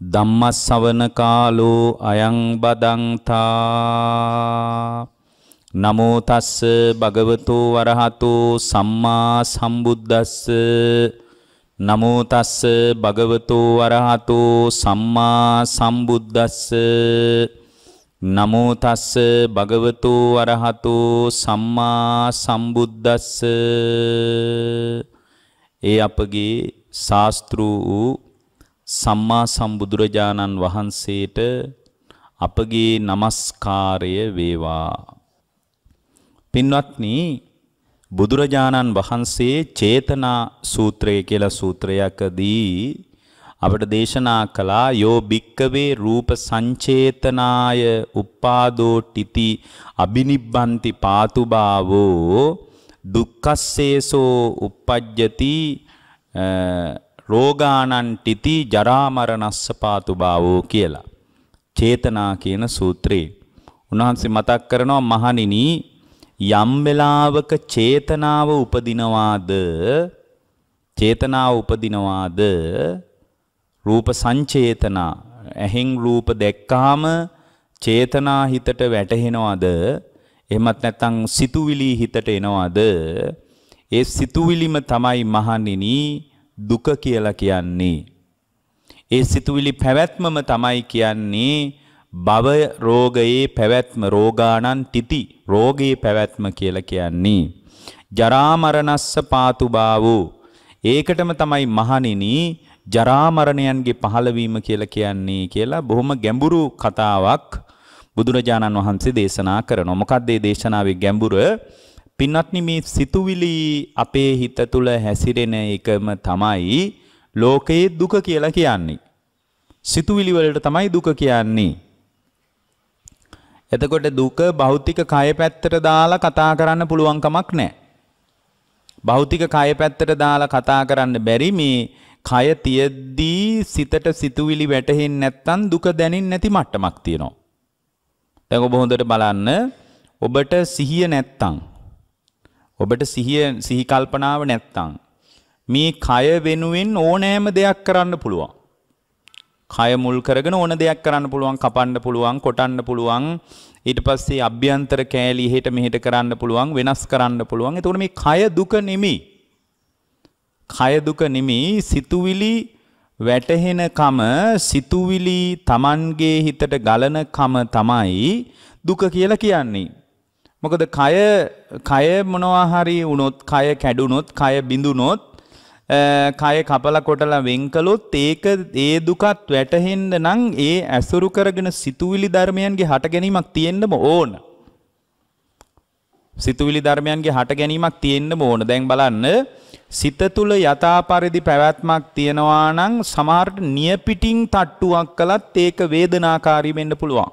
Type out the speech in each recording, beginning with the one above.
ධම්මස්සවන කාලෝ අයං බදන්තා නමෝ තස්ස භගවතෝ වරහතෝ සම්මා සම්බුද්දස්ස නමෝ තස්ස භගවතෝ වරහතෝ සම්මා සම්බුද්දස්ස නමෝ තස්ස භගවතෝ වරහතෝ සම්මා සම්බුද්දස්ස ඒ අපගේ ශාස්ත්‍රු වූ සම්මා සම්බුදුරජාණන් වහන්සේට අපගේ নমස්කාරය වේවා. පින්වත්නි බුදුරජාණන් වහන්සේ චේතනා සූත්‍රය කියලා සූත්‍රයකදී අපට දේශනා කළා යෝ භික්කවේ රූප සංචේතනාය uppādō titi abinibbanti pātu bāvō දුක්ඛස්සේසෝ uppajjati රෝගානන්ටිති ජරාමරණස්ස පාතුභාවෝ කියලා. චේතනා කියන සූත්‍රයේ උන්වහන්සේ මතක් කරනවා මහණෙනි යම් වෙලාවක චේතනාව උපදිනවාද චේතනාව උපදිනවාද රූප සංචේතනා ඇහෙන් රූප දැක්කාම චේතනා හිතට වැටහෙනවද එහෙමත් නැත්නම් සිතුවිලි හිතට එනවද ඒ සිතුවිලිම තමයි මහණෙනි දුක කියලා කියන්නේ. ඒ සිතුවිලි පැවැත්මම තමයි කියන්නේ භව රෝගයේ පැවැත්ම රෝගාණන් තිති රෝගයේ පැවැත්ම කියලා කියන්නේ. ජරා මරණස්ස පාතු බාවෝ. ඒකටම තමයි මහණෙනි ජරා මරණයන්ගේ පහළවීම කියලා කියන්නේ කියලා බොහොම ගැඹුරු කතාවක් බුදුරජාණන් වහන්සේ දේශනා කරනවා. මොකක්ද මේ දේශනාවේ ගැඹුර? පින්වත්නි මේ සිතුවිලි අපේ හිත තුල හැසිරෙන එකම තමයි ලෝකයේ දුක කියලා කියන්නේ. සිතුවිලි වලට තමයි දුක කියන්නේ. එතකොට දුක භෞතික කය පැත්තට දාලා කතා කරන්න පුළුවන් කමක් නැහැ. භෞතික කය පැත්තට දාලා කතා කරන්න බැරි මේ කය තියෙද්දී සිතට සිතුවිලි වැටහෙන්නේ නැත්නම් දුක දැනෙන්නේ නැති මට්ටමක් තියෙනවා. දැන් ඔබ හොඳට බලන්න ඔබට සිහිය නැත්නම් ඔබට සිහිය සිහි කල්පනාව නැත්තම් මේ කය වෙනුවෙන් ඕනෑම දෙයක් කරන්න පුළුවන්. කය මුල් කරගෙන ඕන දෙයක් කරන්න පුළුවන්, කපන්න පුළුවන්, කොටන්න පුළුවන්. ඊට පස්සේ අභ්‍යන්තර කෑලි එහෙට මෙහෙට කරන්න පුළුවන්, වෙනස් කරන්න පුළුවන්. එතකොට මේ කය දුක නෙමෙයි. කය දුක නෙමෙයි, සිතුවිලි වැටහෙනකම සිතුවිලි Tamanගේ හිතට ගලනකම තමයි දුක කියලා කියන්නේ. මොකද කය කය මොනවා හරි වුණොත් කය කැඩුනොත් කය බිඳුනොත් කය කපලා කොටලා වෙන් කළොත් ඒක ඒ දුකත් වැටහෙන්න නම් ඒ ඇසුරු කරගෙන සිතුවිලි ධර්මයන්ගේ හට ගැනීමක් තියෙන්නම ඕන. සිතුවිලි ධර්මයන්ගේ හට ගැනීමක් තියෙන්නම ඕන. දැන් බලන්න සිත තුළ යථා පරිදි පැවැත්මක් තියෙනවා නම් සමහරට නියපිටින් තට්ටුවක් කළත් ඒක වේදනාකාරී වෙන්න පුළුවන්.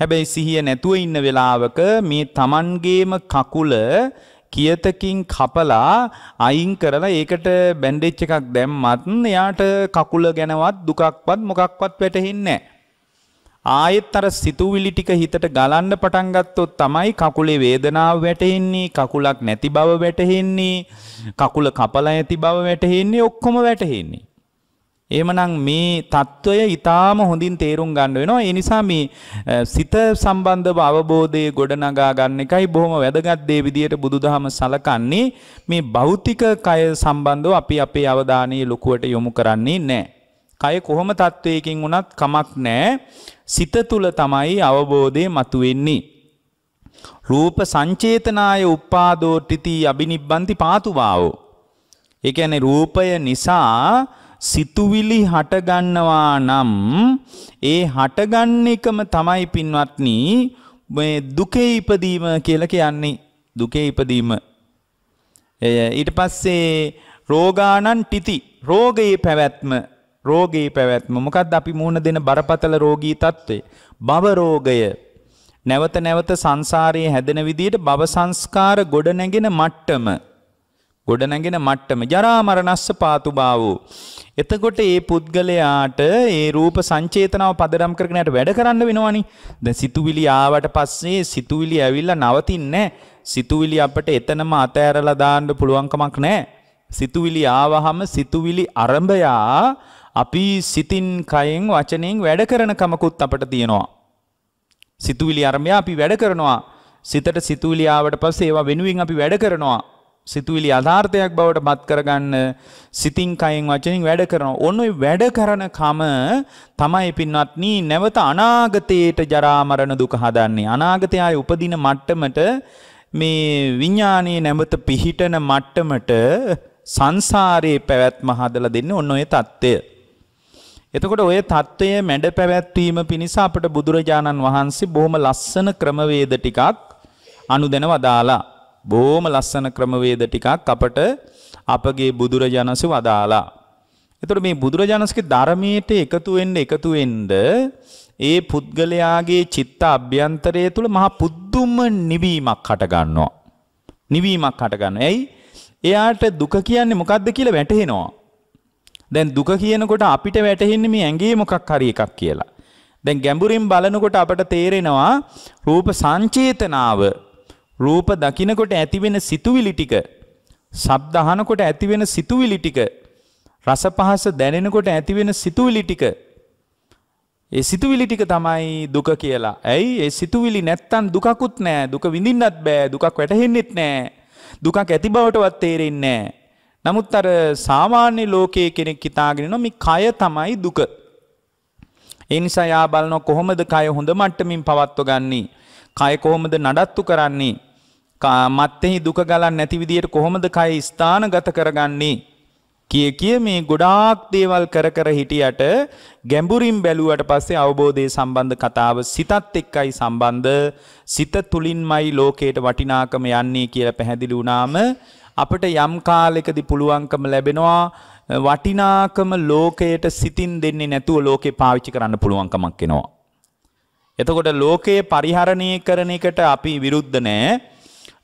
හැබැයි සිහිය නැතුව ඉන්න වෙලාවක මේ Tamanගේම කකුල කියතකින් කපලා අයින් කරලා ඒකට බැන්ඩෙච් එකක් දැම්මත් එයාට කකුල ගැනවත් දුකක්වත් මොකක්වත් වැටහෙන්නේ ආයෙත් අර සිතුවිලි ටික හිතට ගලන්න පටන් ගත්තොත් තමයි කකුලේ වේදනාව වැටෙන්නේ කකුලක් නැති බව වැටහෙන්නේ කකුල කපලා ඇති බව වැටහෙන්නේ ඔක්කොම වැටහෙන්නේ එහෙමනම් මේ తত্ত্বය ඊටාම හොඳින් තේරුම් ගන්න වෙනවා. ඒ නිසා මේ සිත සම්බන්ධව අවබෝධයේ ගොඩනගා ගන්න එකයි බොහොම වැදගත් දේ විදියට බුදුදහම සලකන්නේ. මේ භෞතික කය සම්බන්ධව අපි අපේ අවධානය ලොකුවට යොමු කරන්නේ නැහැ. කය කොහොම තත්වයකින් වුණත් කමක් නැහැ. සිත තුල තමයි අවබෝධය මතුවෙන්නේ. රූප සංචේතනාය උපාදෝ ත්‍ිතී අබිනිබ්බන්ති පාතුවාවෝ. ඒ කියන්නේ රූපය නිසා සිතුවිලි හටගන්නවා නම් ඒ හටගන්න එකම තමයි පින්වත්නි මේ දුකේ ඉපදීම කියලා කියන්නේ දුකේ ඉපදීම. ඊට පස්සේ රෝගානන් ටිති රෝගයේ පැවැත්ම රෝගයේ පැවැත්ම මොකද්ද අපි මුහුණ දෙන බරපතල රෝගී తත්වේ භව රෝගය නැවත නැවත සංසාරයේ හැදෙන විදියට භව සංස්කාර ගොඩ නැගෙන මට්ටම ගොඩනැගෙන මට්ටම ජරා මරණස්ස පාතුබා වූ. එතකොට ඒ පුද්ගලයාට ඒ රූප සංචේතනාව පදරම් කරගෙන යට වැඩ කරන්න වෙනවනේ. දැන් සිතුවිලි ආවට පස්සේ සිතුවිලි ඇවිල්ලා නවතින්නේ සිතුවිලි අපට එතනම අතෑරලා දාන්න පුළුවන්කමක් නැහැ. සිතුවිලි ආවහම සිතුවිලි අරඹයා අපි සිතින් කයෙන් වචනෙන් වැඩ කරන කමකුත් අපට තියෙනවා. සිතුවිලි අරඹයා අපි වැඩ කරනවා. සිතට සිතුවිලි ආවට පස්සේ ඒවා වෙනුවෙන් අපි වැඩ කරනවා. සිතුවිලි අධාර්ථයක් බවට පත් කරගන්න සිතින් කයින් වචනින් වැඩ කරනවා. ඔන්න ඔය වැඩ කරන කම තමයි පින්වත්නි නැවත අනාගතයේට ජරා මරණ දුක හදන්නේ. අනාගතය ආයේ උපදින මට්ටමට මේ විඥානයේ නැවත පිහිටන මට්ටමට සංසාරයේ පැවැත්ම හදලා දෙන්නේ ඔන්න ඔය தත්ත්වය. එතකොට ඔය தත්ත්වය මැඩ පැවැත්වීම පිණිස අපට බුදුරජාණන් වහන්සේ බොහොම ලස්සන ක්‍රමවේද ටිකක් අනුදැන වදාලා බොහොම ලස්සන ක්‍රමවේද ටිකක් අපට අපගේ බුදුරජාණන්සේ වදාලා. එතකොට මේ බුදුරජාණන්සේගේ ධර්මයට එකතු වෙන්න එකතු වෙන්න ඒ පුද්ගලයාගේ චිත්ත අභ්‍යන්තරය තුල මහා පුදුම නිවීමක් හට ගන්නවා. නිවීමක් හට ගන්නවා. එයි එයාට දුක කියන්නේ මොකද්ද කියලා වැටහෙනවා. දැන් දුක කියනකොට අපිට වැටහෙන්නේ මේ ඇඟේ මොකක් හරි එකක් කියලා. දැන් ගැඹුරින් බලනකොට අපට තේරෙනවා රූප සංචේතනාව රූප දකිනකොට ඇතිවෙන සිතුවිලි ටික ශබ්ද අහනකොට ඇතිවෙන සිතුවිලි ටික රස පහස දැනෙනකොට ඇතිවෙන සිතුවිලි ටික ඒ සිතුවිලි ටික තමයි දුක කියලා. ඇයි ඒ සිතුවිලි නැත්තම් දුකකුත් නෑ. දුක විඳින්නත් බෑ. දුකක් වැටහෙන්නෙත් නෑ. දුකක් ඇති බවටවත් තේරෙන්නේ නෑ. නමුත් අර සාමාන්‍ය ලෝකයේ කෙනෙක් හිතාගෙන ඉන්නවා මේ කය තමයි දුක. ඒ නිසා යා බලනවා කොහොමද කය හොඳ මට්ටමින් පවත්ව ගන්නේ? කය කොහොමද නඩත්තු කරන්නේ මත්තෙහි දුක ගලන් නැති විදියට කොහොමද කය ස්ථානගත කරගන්නේ කිය කිය මේ ගොඩාක් දේවල් කර කර හිටියට ගැඹුරින් බැලුවට පස්සේ අවබෝධය සම්බන්ධ කතාව සිතත් එක්කයි සම්බන්ධ සිත තුළින්මයි ලෝකයට වටිනාකම යන්නේ කියලා පැහැදිලි වුණාම අපට යම් කාලෙකදි පුළුවන්කම ලැබෙනවා වටිනාකම ලෝකයට සිතින් දෙන්නේ නැතුව ලෝකේ පාවිච්චි කරන්න පුළුවන්කමක් එනවා. එතකොට ලෝකයේ පරිහරණය කරන එකට අපි විරුද්ධ නෑ.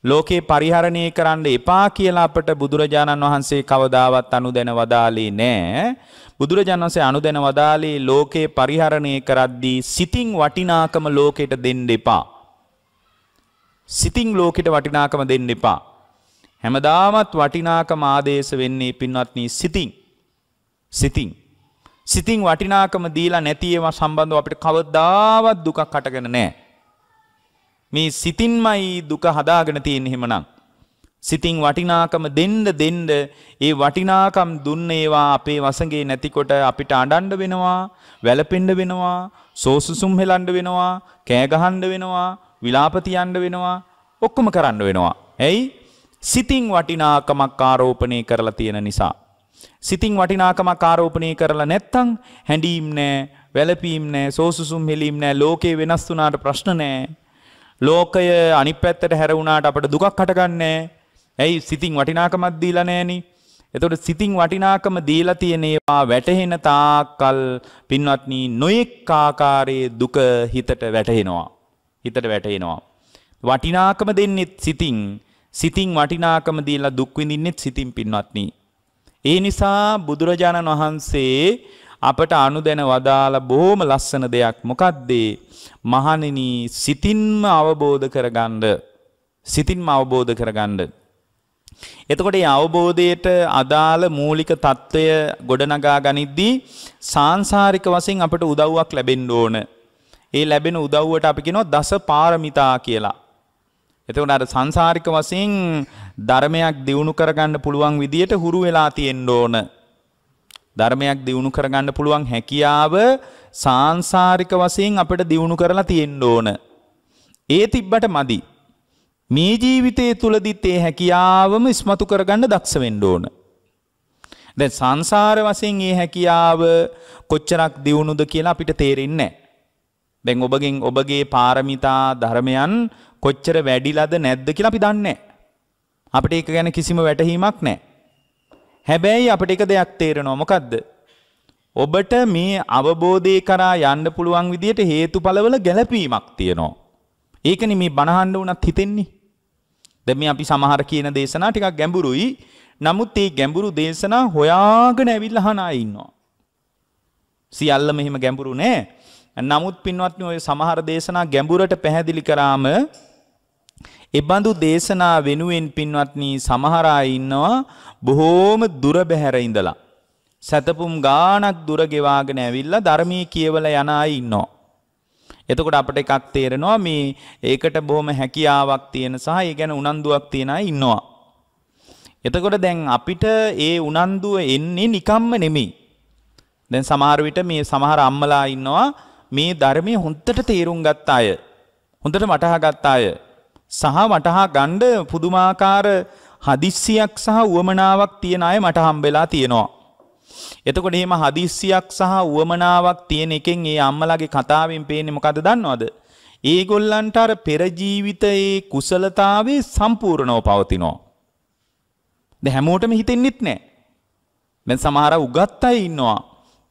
ලෝකේ පරිහරණය කරන්න එපා කියලා අපට බුදුරජාණන් වහන්සේ කවදාවත් අනුදැන වදාලේ නෑ. බුදුරජාණන් වහන්සේ අනුදැන වදාලේ ලෝකේ පරිහරණය කරද්දී සිතින් වටිනාකම ලෝකෙට දෙන්න එපා. සිතින් ලෝකෙට වටිනාකම දෙන්න එපා. හැමදාමත් වටිනාකම ආදේශ වෙන්නේ පින්වත්නි සිතින්. සිතින් සිතින් වටිනාකම දීලා නැති ඒවා සම්බන්ධව අපිට කවදාවත් දුකක් හටගෙන නැහැ. මේ සිතින්මයි දුක හදාගෙන තියෙන හිමනම්. සිතින් වටිනාකම දෙන්න දෙන්න ඒ වටිනාකම් දුන්න ඒවා අපේ වසඟේ නැතිකොට අපිට අඬන්න වෙනවා, වැළපෙන්න වෙනවා, සෝසුසුම් හෙලන්න වෙනවා, කෑ ගහන්න වෙනවා, විලාප තියන්න වෙනවා, ඔක්කොම කරන්න වෙනවා. ඇයි? සිතින් වටිනාකමක් ආරෝපණය කරලා තියෙන නිසා. සිතින් වටිනාකමක් ආරෝපණය කරලා නැත්තං හැඩීම් නෑ වැලපීම් නෑ සෝසුම් හෙලීම් නෑ ලෝකයේ වෙනස් වනාට ප්‍රශ්න නෑ. ලෝකය අනි පැත්තට හැරවුණට අපට දුකක් කටගන්නේ ඇයි සිතින් වටිනාකමත් දීලා නෑනි. එතොට සිතින් වටිනාකම දීලා තියනේවා වැටහෙන තාකල් පින්වත්නී නොයෙක් ආකාරයේ දුක හිතට වැටහෙනවා. හිතට වැටහෙනවා. වටිනාකම දෙන්නෙත් සිතින් සිතින් වටිනාකම දීලා දුක්විඳින්නෙත් සිතින් පින්වත්නී. ඒ නිසා බුදුරජාණන් වහන්සේ අපට අනුදැන වදාළ බොහොම ලස්සන දෙයක් මොකද්ද? මහණෙනි සිතින්ම අවබෝධ කරගන්න. සිතින්ම අවබෝධ කරගන්න. එතකොට මේ අවබෝධයට අදාළ මූලික తত্ত্বය ගොඩනගා ගනිද්දී සාංශාරික වශයෙන් අපට උදව්වක් ලැබෙන්න ඕන. ඒ ලැබෙන උදව්වට අපි කියනවා දස පාරමිතා කියලා. එතකොට අර සංසාරික වශයෙන් ධර්මයක් දියුණු කරගන්න පුළුවන් විදියට හුරු වෙලා තියෙන්න ඕන. ධර්මයක් දියුණු කරගන්න පුළුවන් හැකියාව සාංශාරික වශයෙන් අපිට දියුණු කරලා තියෙන්න ඕන. ඒ තිබ්බට මදි. මේ ජීවිතයේ තුලදිත් ඒ හැකියාවම ඉස්මතු කරගන්න දක්ෂ වෙන්න ඕන. දැන් සංසාර වශයෙන් මේ හැකියාව කොච්චරක් දියුණුද කියලා අපිට තේරෙන්නේ නැහැ. දැන් ඔබගෙන් ඔබගේ පාරමිතා ධර්මයන් කොච්චර වැඩිලාද නැද්ද කියලා අපි දන්නේ අපිට ඒක ගැන කිසිම වැටහීමක් නැහැ. හැබැයි අපිට එක දෙයක් තේරෙනවා මොකද්ද? ඔබට මේ අවබෝධය කරා යන්න පුළුවන් විදියට හේතුඵලවල ගැළපීමක් තියෙනවා. ඒකනේ මේ බණහන්න උනත් හිතෙන්නේ. දැන් මේ අපි සමහර කියන දේශනා ටිකක් ගැඹුරුයි. නමුත් මේ ගැඹුරු දේශනා හොයාගෙන ඇවිල්ලා අහන අය ඉන්නවා. සියල්ල මෙහෙම ගැඹුරු නෑ. නමුත් පින්වත්නි ඔය සමහර දේශනා ගැඹුරට පැහැදිලි කරාම එබඳු දේශනා වෙනුවෙන් පින්වත්නි සමහර අය ඉන්නවා බොහෝම දුර බැහැර ඉඳලා. සැතපුම් ගාණක් දුර ගෙවාගෙන ඇවිල්ලා ධර්මයේ කියවලා යන අය ඉන්නවා. එතකොට අපට එකක් තේරෙනවා මේ ඒකට බොහොම හැකියාවක් තියෙන සහ ඒ ගැන උනන්දුවක් තියෙන අය ඉන්නවා. එතකොට දැන් අපිට ඒ උනන්දුව එන්නේ නිකම්ම නෙමෙයි. දැන් සමහර විට මේ සමහර අම්මලා ඉන්නවා මේ ධර්මයේ හොඳට තේරුම් ගත්ත අය. හොඳට වටහා ගත්ත අය. සහ වටහා ගණ්ඩ පුදුමාකාර හදිස්සියක් සහ වුවමනාවක් තියෙන අය මට හම්බෙලා තියෙනවා. එතකොට එහෙම හදිස්සියක් සහ වුවමනාවක් තියෙන එකෙන් ඒ අම්මලාගේ කතාවෙන් පේන්නේ මොකද දන්නවද? ඒගොල්ලන්ට අර පෙර ජීවිතයේ කුසලතාවේ සම්පූර්ණව පවතිනවා. දැන් හැමෝටම හිතෙන්නෙත් නෑ. දැන් සමහර උගත් අය ඉන්නවා.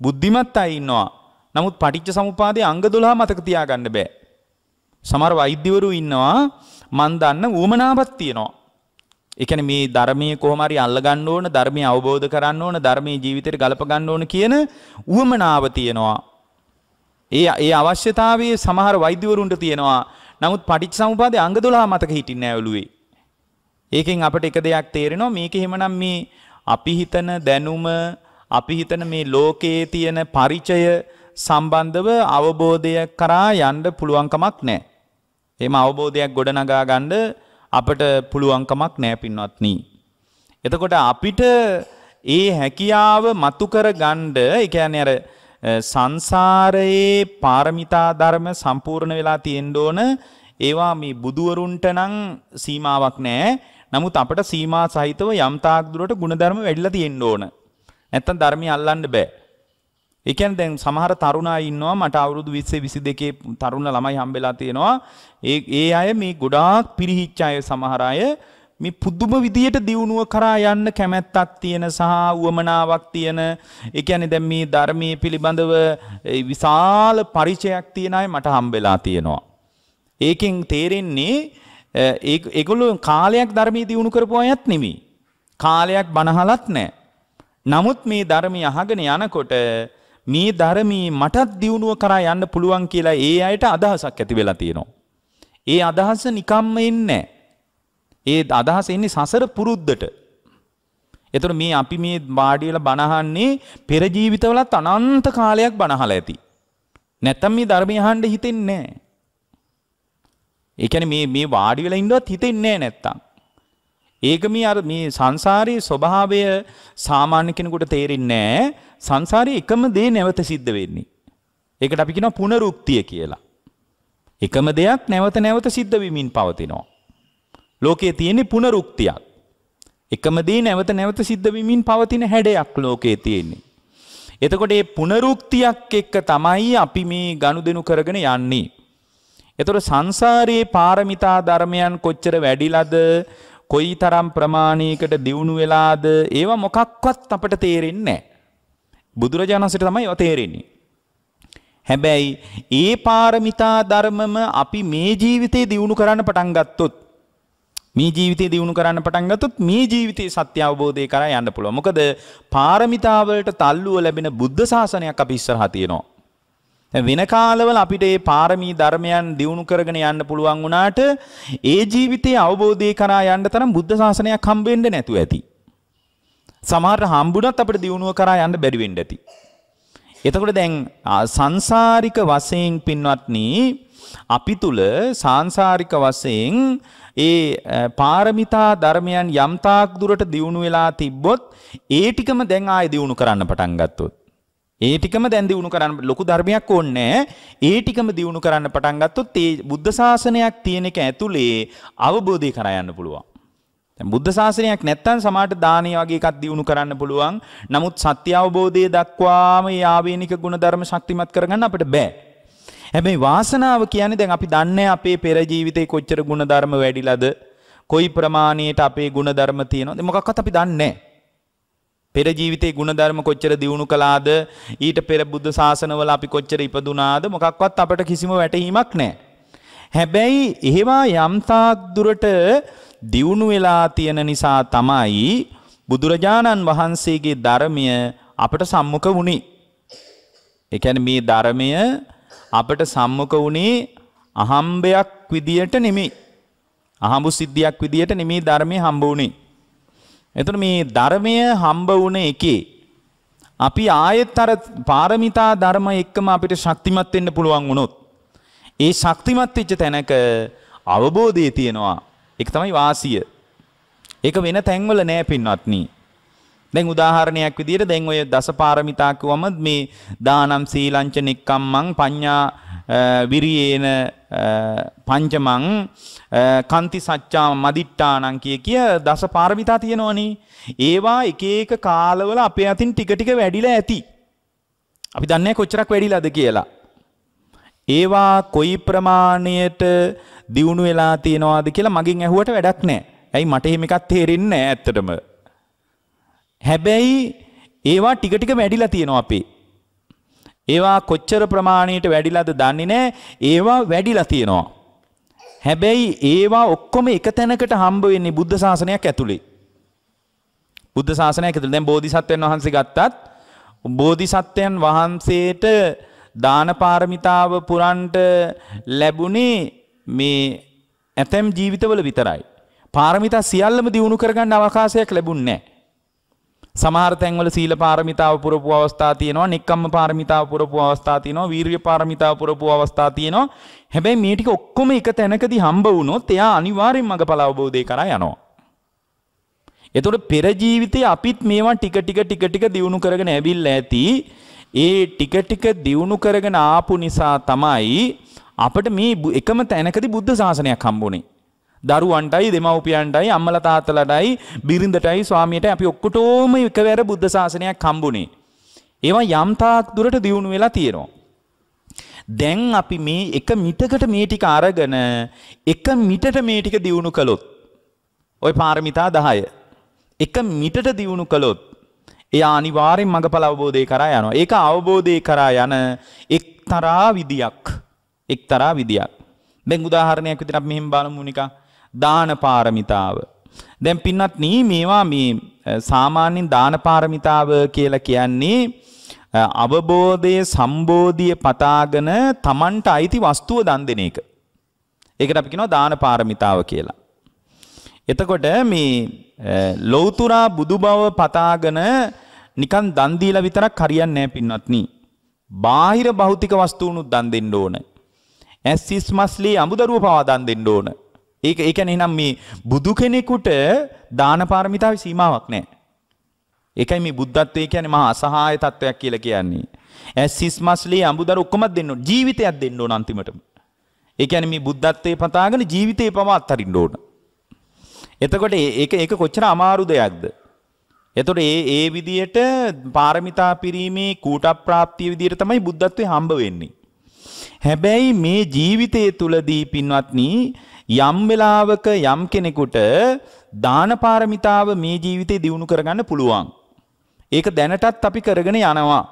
බුද්ධිමත් අය ඉන්නවා. නමුත් පටිච්ච සමුපාදයේ අංග 12 මතක තියාගන්න බෑ. සමහර වෛද්‍යවරු ඉන්නවා මන් දන්න ඌමනාවක් තියෙනවා. එකන මේ ධර්මය කෝමරි අල්ලගන්න ඕන ධර්මය අවබෝධ කරන්න ඕන ධර්මය ජීවිතයට ගලපගන්න ඕන කියන උවමනාව තියෙනවා. ඒ ඒ අවශ්‍යතාවයේ සමහර වෛද්‍යවරුන්ට තියෙනවා නමුත් පටිච් සමුපාද අංග දොලා මතක හිටින්න ඇවලුවේ. ඒකෙන් අපට එක දෙයක් තේරෙනවා මේක හෙමනම් මේ අපි හිතන දැනුම අපි හිතන මේ ලෝකයේ තියෙන පරිචය සම්බන්ධව අවබෝධය කරා යන්න පුළුවන්කමක් නෑ. එම අවබෝධයක් ගොඩනගා ගන්න අපට පුළුවන්කමක් නෑ පින්වත්නි. එතකොට අපිට ඒ හැකියාව මතු කර ගන්න, ඒ කියන්නේ අර සංසාරයේ පාරමිතා ධර්ම සම්පූර්ණ වෙලා තියෙන්න ඕන ඒවා මේ බුදුවරුන්ට නම් සීමාවක් නෑ. නමුත් අපට සීමා සහිතව යම් තාක් දුරට ಗುಣධර්ම වැඩිලා තියෙන්න ඕන. නැත්තම් ධර්මය අල්ලන්න බෑ. ඒ කියන්නේ දැන් සමහර තරුණා ඉන්නවා මට අවුරුදු 20 22 තරුණ ළමයි හම්බෙලා තියෙනවා. ඒ ඒ අය මේ ගොඩාක් පිරිහිච්ච අය සමහර අය මේ පුදුම විදියට දියුණුව කරා යන්න කැමැත්තක් තියෙන සහ උවමනාවක් තියෙන ඒ කියන්නේ දැන් මේ ධර්මයේ පිළිබඳව විශාල පරිචයක් තියෙන අය මට හම්බෙලා තියෙනවා. ඒකෙන් තේරෙන්නේ ඒගොල්ලෝ කාලයක් ධර්මයේ දියුණු කරපු අයත් නෙමෙයි. කාලයක් බනහලත් නැහැ. නමුත් මේ ධර්මය අහගෙන යනකොට මේ ධර්මී මටත් දියුණුව කරා යන්න පුළුවන් කියලා ඒ අයට අදහසක් ඇති වෙලා තියෙනවා. ඒ අදහස නිකම්ම එන්නේ ඒ අදහස එන්නේ සසර පුරුද්දට. එතකොට මේ අපි මේ වාඩි වෙලා බණහන්නේ පෙර ජීවිතවලත් අනන්ත කාලයක් බණහලා ඇති. නැත්තම් මේ ධර්මය අහන්න හිතෙන්නේ නැහැ. ඒ කියන්නේ මේ මේ වාඩි වෙලා ඉන්නවත් හිතෙන්නේ නැහැ නැත්තම්. ඒක මේ අර මේ සංසාරයේ ස්වභාවය සාමාන්‍ය කෙනෙකුට තේරෙන්නේ නැහැ. සංසාරයේ එකම දේ නැවත සිද්ධ වෙන්නේ. ඒකට අපි කියනවා පුනරුක්තිය කියලා. එකම දෙයක් නැවත නැවත සිද්ධ වෙමින් පවතිනවා. ලෝකයේ තියෙන පුනරුක්තියක්. එකම දේ නැවත නැවත සිද්ධ වෙමින් පවතින හැඩයක් ලෝකයේ තියෙන්නේ. එතකොට මේ පුනරුක්තියක් එක්ක තමයි අපි මේ ගනුදෙනු කරගෙන යන්නේ. එතකොට සංසාරයේ පාරමිතා ධර්මයන් කොච්චර වැඩිලාද කොයි තරම් ප්‍රමාණයකට දියුණු වෙලාද ඒවා මොකක්වත් අපට තේරෙන්නේ නැහැ. බුදුරජාණන්සට තමයි ඒවා තේරෙන්නේ. හැබැයි ඒ පාරමිතා ධර්මම අපි මේ ජීවිතේ දියුණු කරන්න පටන් ගත්තොත් මේ ජීවිතේ දියුණු කරන්න පටන් ගත්තොත් මේ ජීවිතේ සත්‍ය අවබෝධය කරා යන්න පුළුවන්. මොකද පාරමිතාවලට තල්ලුව ලැබෙන බුද්ධ ශාසනයක් අපි ඉස්සරහා තියෙනවා. වෙන කාලවල අපිට මේ පාරමී ධර්මයන් දියුණු කරගෙන යන්න පුළුවන් වුණාට ඒ ජීවිතයේ අවබෝධය කරා යන්න තරම් බුද්ධ ශාසනයක් හම්බෙන්නේ නැතුව ඇති. සමහර හම්බුණත් අපිට දියුණුව කරා යන්න බැරි වෙන්න ඇති. එතකොට දැන් සංසාරික වශයෙන් පින්වත්නි අපි තුල සාංසාරික වශයෙන් ඒ පාරමිතා ධර්මයන් යම්තාක් දුරට දියුණු වෙලා තිබ්බොත් ඒ ටිකම දැන් ආයෙ දියුණු කරන්න පටන් ගත්තොත් ඒ ටිකම දැන් දිනු කරන්න ලොකු ධර්මයක් ඕනේ ඒ ටිකම දිනු කරන්න පටන් ගත්තොත් ඒ බුද්ධ ශාසනයක් තියෙන එක ඇතුලේ අවබෝධය කරා යන්න පුළුවන්. දැන් බුද්ධ ශාසනයක් නැත්තම් සමාජ දානීය වගේ එකක් දිනු කරන්න පුළුවන්. නමුත් සත්‍ය අවබෝධය දක්වාම මේ ආවේනික ගුණධර්ම ශක්තිමත් කරගන්න අපිට බෑ. හැබැයි වාසනාව කියන්නේ දැන් අපි දන්නේ අපේ පෙර ජීවිතේ කොච්චර ගුණධර්ම වැඩිලාද? කොයි ප්‍රමාණයට අපේ ගුණධර්ම තියෙනවද? මොකක්වත් අපි දන්නේ නැහැ. පෙර ජීවිතේ ಗುಣධර්ම කොච්චර දියුණු කළාද ඊට පෙර බුද්ධ ශාසනවල අපි කොච්චර ඉපදුනාද මොකක්වත් අපට කිසිම වැටහීමක් නැහැ. හැබැයි එහෙවා යම් තාක් දුරට දියුණු වෙලා තියෙන නිසා තමයි බුදුරජාණන් වහන්සේගේ ධර්මය අපට සම්මුඛ වුණේ. ඒ කියන්නේ මේ ධර්මය අපට සම්මුඛ වුණේ අහම්බයක් විදියට නෙමෙයි. අහඹු සිද්ධියක් විදියට නෙමෙයි ධර්මය හම්බ වුණේ. එතකොට මේ ධර්මය හම්බ වුණ එකේ අපි ආයෙත් අර පාරමිතා ධර්ම එක්කම අපිට ශක්තිමත් වෙන්න පුළුවන් වුණොත් ඒ ශක්තිමත් වෙච්ච තැනක අවබෝධය තියෙනවා ඒක තමයි වාසිය ඒක වෙන තැන්වල නෑ පින්වත්නි දැන් උදාහරණයක් විදිහට දැන් ඔය දස පාරමිතා කිව්වම මේ දානම් සීලංච නික්කම්මං පඤ්ඤා විරියේන පංචමං කන්ති සච්චා මදිට්ටානං කිය කිය දස පාරමිතා තියෙනවනේ. ඒවා එක එක කාලවල අපේ අතින් ටික ටික වැඩිලා ඇති. අපි දන්නේ කොච්චරක් වැඩිලාද කියලා. ඒවා කොයි ප්‍රමාණයට දියුණු වෙලා තියෙනවාද කියලා මගෙන් ඇහුවට වැඩක් නැහැ. ඇයි මට එහෙම එකක් තේරෙන්නේ නැහැ ඇත්තටම. හැබැයි ඒවා ටික ටික වැඩිලා තියෙනවා අපේ. ඒවා කොච්චර ප්‍රමාණයට වැඩිලාද දන්නේ නැහැ. ඒවා වැඩිලා තියෙනවා. හැබැයි ඒවා ඔක්කොම එක තැනකට හම්බ වෙන්නේ බුද්ධ ශාසනයක් ඇතුලේ. බුද්ධ ශාසනයක් ඇතුලේ දැන් බෝධිසත්වයන් වහන්සේ ගත්තත් බෝධිසත්වයන් වහන්සේට දාන පාරමිතාව පුරන්ට ලැබුණේ මේ ඇතැම් ජීවිතවල විතරයි. පාරමිතා සියල්ලම දිනු කරගන්න අවකාශයක් ලැබුණේ නැහැ. සමහර තැන්වල සීල පාරමිතාව පුරපු අවස්ථා තියෙනවා, නික්කම්ම පාරමිතාව පුරපු අවස්ථා තියෙනවා, වීරිය පාරමිතාව පුරපු අවස්ථා තියෙනවා. හැබැයි මේ ටික ඔක්කොම එක තැනකදී හම්බ වුණොත් එයා අනිවාර්යෙන් මගඵල අවබෝධය කරා යනවා. එතකොට පෙර ජීවිතේ අපිත් මේවා ටික ටික ටික ටික දියුණු කරගෙන ඇවිල්ලා ඇති. ඒ ටික ටික දියුණු කරගෙන ආපු නිසා තමයි අපිට මේ එකම තැනකදී බුද්ධ ශාසනයක් හම්බුනේ. දරුවන්ටයි දෙමව්පියන්ටයි අම්මලා තාත්තලාටයි බිරිඳටයි ස්වාමියට අපි ඔක්කොටම එකවර බුද්ධ ශාසනයක් හම්බුනේ. ඒවා යම් තාක් දුරට දියුණු වෙලා තියෙනවා. දැන් අපි මේ එක මිටකට මේ ටික අරගෙන එක මිටට මේ ටික දියුණු කළොත් ওই පාරමිතා 10 එක මිටට දියුණු කළොත් එයා අනිවාර්යෙන් මඟඵල අවබෝධය කරා යනවා. ඒක අවබෝධය කරා යන එක්තරා විදියක්. එක්තරා විදියක්. දැන් උදාහරණයක් විදිහට අපි මෙහෙම බලමු නිකන්. දානපාරමිතාව. දැන් පින්නත් මේවා මේ සාමාන්‍යයෙන් දානපාරමිතාව කියලා කියන්නේ අවබෝධයේ සම්බෝධිය පතාගෙන තමන්ට අයිති වස්තුව දන් දෙන එක. ඒකට අපි කියනවා දාන පාරමිතාව කියලා. එතකොට මේ ලෞතුරා බුදු බව පතාගෙන නිකන් දන් දීලා විතරක් හරියන්නේ නැහැ පින්වත්නි. බාහිර භෞතික වස්තුණුත් දන් දෙන්න ඕන. ඇස්සිස් මස්ලී අමුදරුව පවා දන් දෙන්න ඕන. ඒක ඒ කියන්නේ එහෙනම් මේ බුදු කෙනෙකුට දාන පාරමිතාවේ සීමාවක් නැහැ. ඒකයි මේ බුද්ධත්වයේ කියන්නේ මහා අසහාය තත්වයක් කියලා කියන්නේ. ඇස්සිස් මස්ලි අඹුදර ඔක්කොම දෙන්න ඕන. ජීවිතයක් දෙන්න ඕන අන්තිමටම. ඒ කියන්නේ මේ බුද්ධත්වයේ පතාගෙන ජීවිතේ පවා අත්හරින්න ඕන. එතකොට ඒක ඒක කොච්චර අමාරු දෙයක්ද? එතකොට ඒ ඒ විදියට පාරමිතා පිරීමේ කූට ප්‍රාප්තිය විදියට තමයි බුද්ධත්වේ හම්බ වෙන්නේ. හැබැයි මේ ජීවිතය තුලදී පින්වත්නි යම් වෙලාවක යම් කෙනෙකුට දාන පාරමිතාව මේ ජීවිතේ දියුණු කරගන්න පුළුවන්. ඒක දැනටත් අපි කරගෙන යනවා.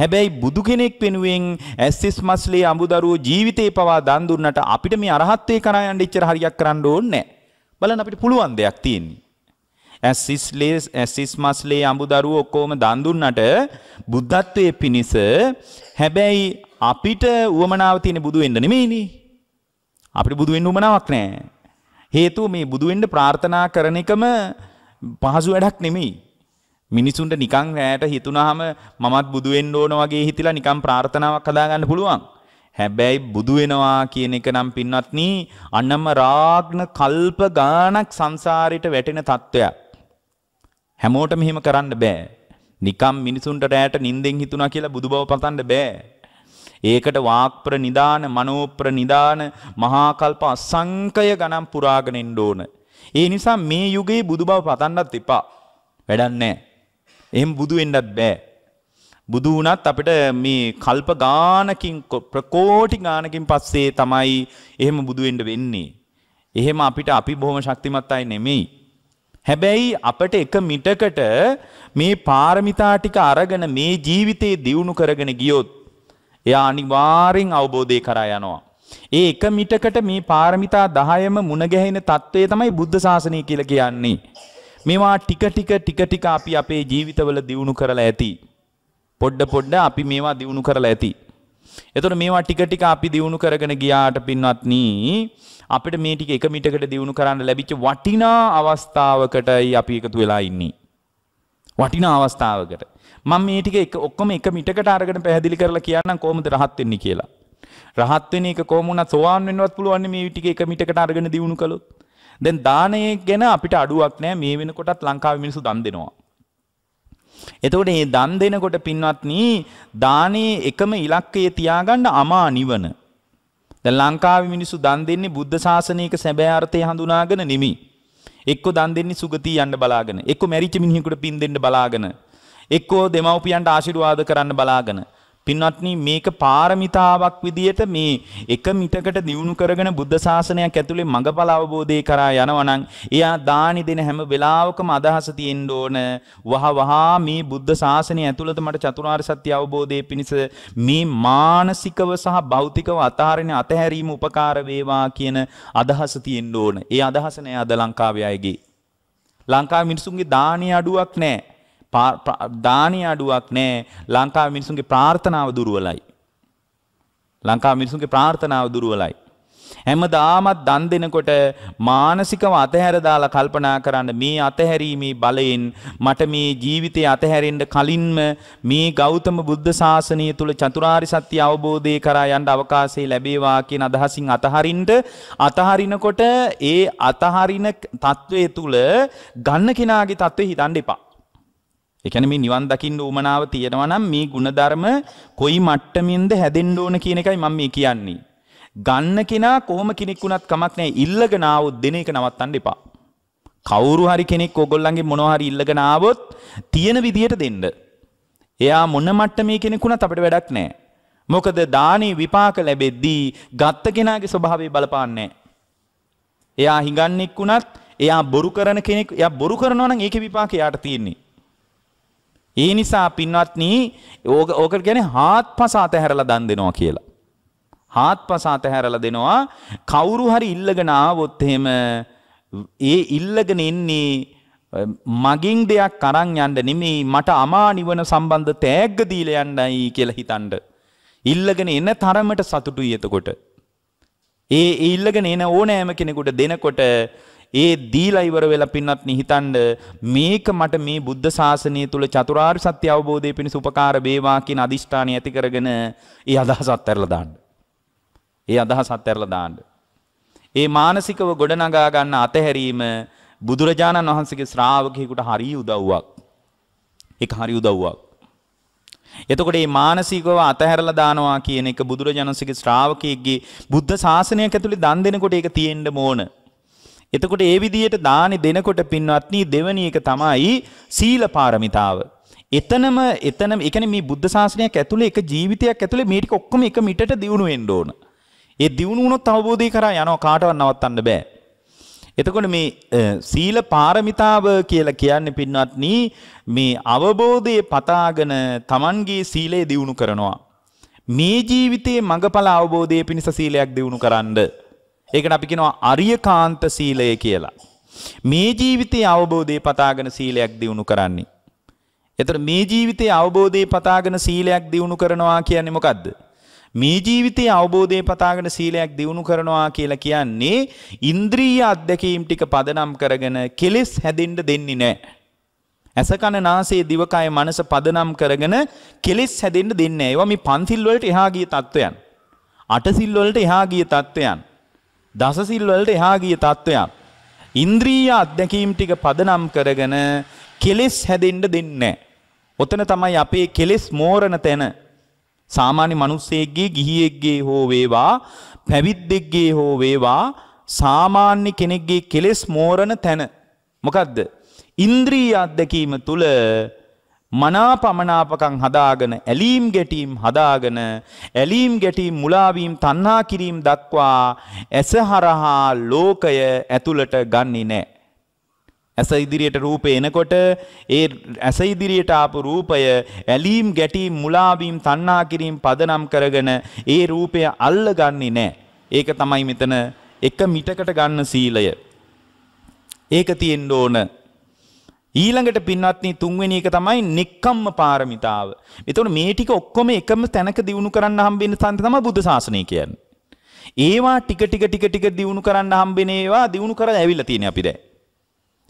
හැබැයි බුදු කෙනෙක් වෙනුවෙන් ඇස්සිස් මස්ලේ අඹදරුවෝ ජීවිතේ පවා දන් දුන්නට අපිට මේ අරහත්ත්වේ කරා යන්න ඉච්චර හරියක් කරන්න ඕනේ බලන්න අපිට පුළුවන් දෙයක් තියෙන්නේ. ඇස්සිස්ලේ ඇස්සිස් මස්ලේ අඹදරුවෝ ඔක්කොම දන් දුන්නට බුද්ධත්වයේ පිනිස හැබැයි අපිට උවමනාව තියෙන බුදු වෙන්න නෙමෙයිනේ. අපිට බුදු වෙන්න උවමනාවක් නැහැ. හේතුව මේ බුදු වෙන්න ප්‍රාර්ථනා කරන එකම පහසු වැඩක් නෙමෙයි. මිනිසුන්ට නිකන් රැයට හිතුනහම මමත් බුදු වෙන්න ඕන වගේ හිතලා නිකන් ප්‍රාර්ථනාවක් හදාගන්න පුළුවන්. හැබැයි බුදු වෙනවා කියන එක නම් පින්වත්නි අනම රාග්න කල්ප ගානක් සංසාරයට වැටෙන තත්වයක්. හැමෝටම මෙහෙම කරන්න බෑ. නිකම් මිනිසුන්ට රැයට නිින්දෙන් හිතුණා කියලා බුදු බව පතන්න බෑ. ඒකට වාක්ප්‍ර නිදාන මනෝප්‍ර නිදාන මහාකල්ප අසංකය ගණන් පුරාගෙන එන්න ඕන. ඒ නිසා මේ යුගයේ බුදු බව පතන්නත් එපා. වැඩක් නැහැ. එහෙම බුදු වෙන්නත් බෑ. බුදු වුණත් අපිට මේ කල්ප ගානකින් ප්‍රකෝටි ගානකින් පස්සේ තමයි එහෙම බුදු වෙන්න වෙන්නේ. එහෙම අපිට අපි බොහොම ශක්තිමත් අය නෙමෙයි. හැබැයි අපට එක මිටකට මේ පාරමිතා ටික අරගෙන මේ ජීවිතේ දියුණු කරගෙන ගියොත් එයා අනිවාර්යෙන් අවබෝධය කරා යනවා. ඒ එක මිටකට මේ පාරමිතා 10ම මුණ ගැහෙන తත්වයේ තමයි බුද්ධ ශාසනය කියලා කියන්නේ. මේවා ටික ටික ටික ටික අපි අපේ ජීවිතවල දියුණු කරලා ඇති. පොඩ පොඩ අපි මේවා දියුණු කරලා ඇති. එතකොට මේවා ටික ටික අපි දියුණු කරගෙන ගියාට පින්වත්නි අපිට මේ ටික එක මිටකට දියුණු කරන්න ලැබිච්ච වටිනා අවස්ථාවකටයි අපි එකතු වෙලා ඉන්නේ. වටිනා අවස්ථාවකට. මම මේ ටික එක ඔක්කොම එක මිටකට අරගෙන පැහැදිලි කරලා කියන්නම් කොහොමද රහත් වෙන්නේ කියලා. රහත් වෙන එක කොහොම වුණත් සෝවාන් වෙන්නවත් පුළුවන් මේ ටික එක මිටකට අරගෙන දිනු කළොත්. දැන් දානය ගැන අපිට අඩුවක් නෑ මේ වෙනකොටත් ලංකාවේ මිනිස්සු දන් දෙනවා. එතකොට මේ දන් දෙනකොට පින්වත්නි දානේ එකම ඉලක්කය තියාගන්න අමා නිවන. දැන් ලංකාවේ මිනිස්සු දන් දෙන්නේ බුද්ධ ශාසනයක සැබෑ අර්ථය හඳුනාගෙන නෙමෙයි. එක්ක දන් දෙන්නේ සුගතිය යන්න බලාගෙන, එක්ක මැරිච්ච මිනිහෙකුට පින් දෙන්න බලාගෙන, එක්කෝ දෙමව්පියන්ට ආශිර්වාද කරන්න බලාගෙන පින්වත්නි මේක පාරමිතාවක් විදියට මේ එක මිටකට දිනු කරගෙන බුද්ධ ශාසනයක් ඇතුලේ මඟඵල අවබෝධය කරා යනවනම් එයා දානි දෙන හැම වෙලාවකම අදහස තියෙන්න ඕන වහ වහා මේ බුද්ධ ශාසනය ඇතුළත මට චතුරාර්ය සත්‍ය අවබෝධයේ පිණිස මේ මානසිකව සහ භෞතිකව අතහරින අතහැරීම උපකාර වේවා කියන අදහස තියෙන්න ඕන. ඒ අදහස නෑ අද ලංකාවේ අයගේ. ලංකාවේ මිනිසුන්ගේ දානි අඩුවක් නෑ. දානය අඩුවක් නෑ ලංකාව මිනිසුන්ගේ ප්‍රාර්ථනාව දුරුවලයි. ලංකා මිනිසුන්ගේ ප්‍රාර්ථනාව දුරුවලයි. හැම දාමත් දන් දෙනකොට මානසිකව අතහැර දාලා කල්පනා කරන්න මේ අතහැරීමේ බලයෙන් මට මේ ජීවිතය අතහැරෙන්න කලින්ම මේ ගෞතම බුද්ධ ශාසනය තුළ චතුරාරි සත්‍ය අවබෝධය කරා යන්න අවකාශය ලැබේවා කියන අදහසින් අතහරින්න අතහරිනකොට ඒ අතහරින తත්වයේ තුල ගන්න කෙනාගේ తත්වේ හිතන්න එපා. ඒ කියන්නේ මේ නිවන් දකින්න උමනාව තියෙනවා නම් මේ ಗುಣධර්ම කොයි මට්ටමින්ද හැදෙන්න ඕන කියන එකයි මම මේ කියන්නේ. ගන්න කෙනා කොහොම කෙනෙක් වුණත් කමක් නැහැ ඉල්ලගෙන ආවොත් දෙන එක නවත්තන්න එපා. කවුරු හරි කෙනෙක් ඕගොල්ලන්ගේ මොනවා හරි ඉල්ලගෙන ආවොත් තියෙන විදියට දෙන්න. එයා මොන මට්ටමේ කෙනෙකුණත් අපිට වැඩක් නැහැ. මොකද දානේ විපාක ලැබෙද්දී ගත්ත කෙනාගේ ස්වභාවය බලපාන්නේ එයා හිඟන්නෙක් වුණත් එයා බොරු කරන කෙනෙක් එයා බොරු කරනවා නම් ඒකේ විපාකේ යාට තියෙන්නේ. ඒ නිසා පින්වත්නි ඕක ඕකට කියන්නේ හාත්පස අතහැරලා දන් දෙනවා කියලා. හාත්පස අතහැරලා දෙනවා කවුරු හරි ඉල්ලගෙන ආවොත් එහෙම ඒ ඉල්ලගෙන ඉන්නේ මගින් දෙයක් අරන් යන්න නෙමෙයි මට අමා නිවන සම්බන්ධ තෑග්ග දීලා යන්නයි කියලා හිතනද ඉල්ලගෙන එන තරමට සතුටුයි එතකොට ඒ ඉල්ලගෙන එන ඕනෑම කෙනෙකුට දෙනකොට ඒ දීලා ඉවර වෙලා පින්නත් නිහිතන්න මේක මට මේ බුද්ධ ශාසනය තුල චතුරාර්ය සත්‍ය අවබෝධය පිණිස උපකාර වේවා කියන අදිෂ්ඨානය ඇති කරගෙන ඒ අදහස අත්හැරලා දාන්න. ඒ අදහස අත්හැරලා දාන්න. ඒ මානසිකව ගොඩනගා ගන්න අතහැරීම බුදුරජාණන් වහන්සේගේ ශ්‍රාවකයෙකුට හරිය උදව්වක්. ඒක හරි උදව්වක්. එතකොට මේ මානසිකව අතහැරලා දානවා කියන එක බුදුරජාණන්සේගේ ශ්‍රාවකයෙක්ගේ බුද්ධ ශාසනයක් ඇතුලේ දන් දෙනකොට ඒක තියෙන්න ඕන. එතකොට ඒ විදියට දානි දෙනකොට පින්වත්නි දෙවැනි එක තමයි සීල පාරමිතාව. එතනම එතනම ඒ කියන්නේ මේ බුද්ධ ශාසනයක් ඇතුලේ එක ජීවිතයක් ඇතුලේ මේ ටික ඔක්කොම එක මිටට දියුණු වෙන්න ඕන. ඒ දියුණු වුණොත් අවබෝධය කරා යනවා කාටවත් නවත්තන්න බෑ. එතකොට මේ සීල පාරමිතාව කියලා කියන්නේ පින්වත්නි මේ අවබෝධයේ පතාගෙන Tamanගේ සීලය දියුණු කරනවා. මේ ජීවිතයේ මඟඵල අවබෝධය පිණිස සීලයක් දියුණු කරන්නේ ඒකට අපි කියනවා අරියකාන්ත සීලය කියලා. මේ ජීවිතයේ අවබෝධය පතාගෙන සීලයක් දිනු කරන්නේ. එතකොට මේ ජීවිතයේ අවබෝධය පතාගෙන සීලයක් දිනු කරනවා කියන්නේ මොකද්ද? මේ ජීවිතයේ අවබෝධය පතාගෙන සීලයක් දිනු කරනවා කියලා කියන්නේ ඉන්ද්‍රිය අධ්‍යක්ීම් ටික පදනම් කරගෙන කෙලෙස් හැදෙන්න දෙන්නේ නැහැ. ඇස කන නාසයේ දිවකය මනස පදනම් කරගෙන කෙලෙස් හැදෙන්න දෙන්නේ නැහැ. ඒවා මේ පන්සිල් වලට එහා ගිය தত্ত্বයන්. අටසිල් වලට එහා ගිය தত্ত্বයන්. දසසිල් වලට එහා ගිය තත්වයක්. ඉන්ද්‍රිය අත්දැකීම් ටික පදනම් කරගෙන කෙලෙස් හැදෙන්න දෙන්නේ ඔතන තමයි අපේ කෙලෙස් මෝරණ තැන. සාමාන්‍ය මිනිස්සෙක්ගේ ගිහියෙක්ගේ හෝ වේවා පැවිද්දෙක්ගේ හෝ වේවා සාමාන්‍ය කෙනෙක්ගේ කෙලෙස් මෝරණ තැන. මොකද්ද? ඉන්ද්‍රිය අත්දැකීම තුළ මනාපමනාපකම් හදාගෙන ඇලීම් ගැටීම් හදාගෙන ඇලීම් ගැටීම් මුලාවීම් තණ්හා කිරීම දක්වා ඇස හරහා ලෝකය ඇතුළට ගන්නේ නැහැ. ඇස ඉදිරියට රූපේ එනකොට ඒ ඇස ඉදිරියට ආපු රූපය ඇලීම් ගැටීම් මුලාවීම් තණ්හා කිරීම පදනම් කරගෙන ඒ රූපය අල්ලගන්නේ නැහැ. ඒක තමයි මෙතන එක මිටකට ගන්න සීලය. ඒක තියෙන්න ඕන ඊළඟට පින්වත්නි තුන්වෙනි එක තමයි නික්කම්ම පාරමිතාව. එතකොට මේ ටික ඔක්කොම එකම තැනක දිනු කරන්න හම්බෙන්න තන්ට තමයි බුද්ධ ශාසනය කියන්නේ. ඒවා ටික ටික ටික ටික දිනු කරන්න හම්බෙන ඒවා දිනු කරලා ඇවිල්ලා තියෙන්නේ අපි දැන්.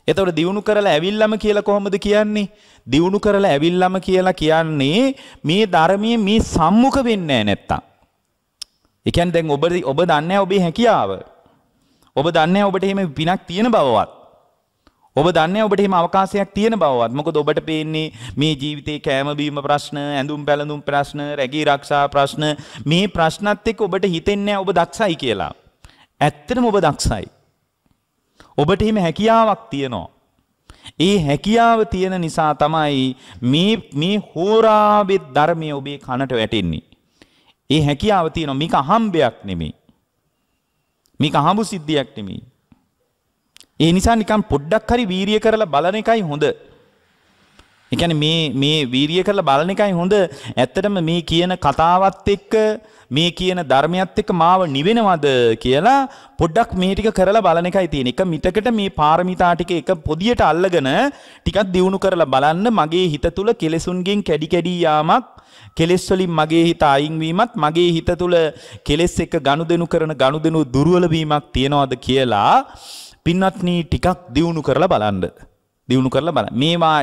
එතකොට දිනු කරලා ඇවිල්ලාම කියලා කොහොමද කියන්නේ? දිනු කරලා ඇවිල්ලාම කියලා කියන්නේ මේ ධර්මයේ මේ සම්මුඛ වෙන්නේ නැත්තම්. ඒ කියන්නේ දැන් ඔබ ඔබ දන්නේ ඔබේ හැකියාව. ඔබ දන්නේ ඔබට එහෙම පිනක් තියෙන බවවත්. ඔබ දන්නේ ඔබට එහෙම අවකාශයක් තියෙන බවවත්. මොකද ඔබට පේන්නේ මේ ජීවිතේ කෑම බීම ප්‍රශ්න, ඇඳුම් පැළඳුම් ප්‍රශ්න, රැකී ආරක්ෂා ප්‍රශ්න මේ ප්‍රශ්නත් එක්ක ඔබට හිතෙන්නේ ඔබ දක්ෂයි කියලා. ඇත්තටම ඔබ දක්ෂයි. ඔබට එහෙම හැකියාවක් තියෙනවා. ඒ හැකියාව තියෙන නිසා තමයි මේ මේ හෝරාවෙත් ධර්මයේ ඔබේ කනට වැටෙන්නේ. ඒ හැකියාව තියෙනවා. මේක අහම්බයක් නෙමෙයි. මේක අහඹු සිද්ධියක් නෙමෙයි. ඒ නිසා නිකන් පොඩ්ඩක් හරි වීරිය කරලා බලන එකයි හොඳ. එකන මේ මේ වීරිය කරලා බලන එකයි හොඳ ඇත්තටම මේ කියන කතාවත් එක්ක මේ කියන ධර්මයත් එක්ක මාව නිවෙනවද කියලා පොඩ්ඩක් මේ ටික කරලා බලන එකයි තියෙන එක මිටකට මේ පාරමිතා ටික එක පොදියට අල්ලගෙන ටිකක් දියුණු කරලා බලන්න මගේ හිත තුළ කෙලෙසුන්ගෙන් කැඩි කැඩී යාමක් කෙලෙස් වලින් මගේ හිත අයින් වීමත් මගේ හිත තුළ කෙලෙස් එක්ක ගනුදෙනු කරන ගනුදෙනු දුර්වල වීමක් තියනවාද කියලා පින්වත්නි ටිකක් දියුණු කරලා බලන්න. දියුණු කරලා බලන්න. මේවා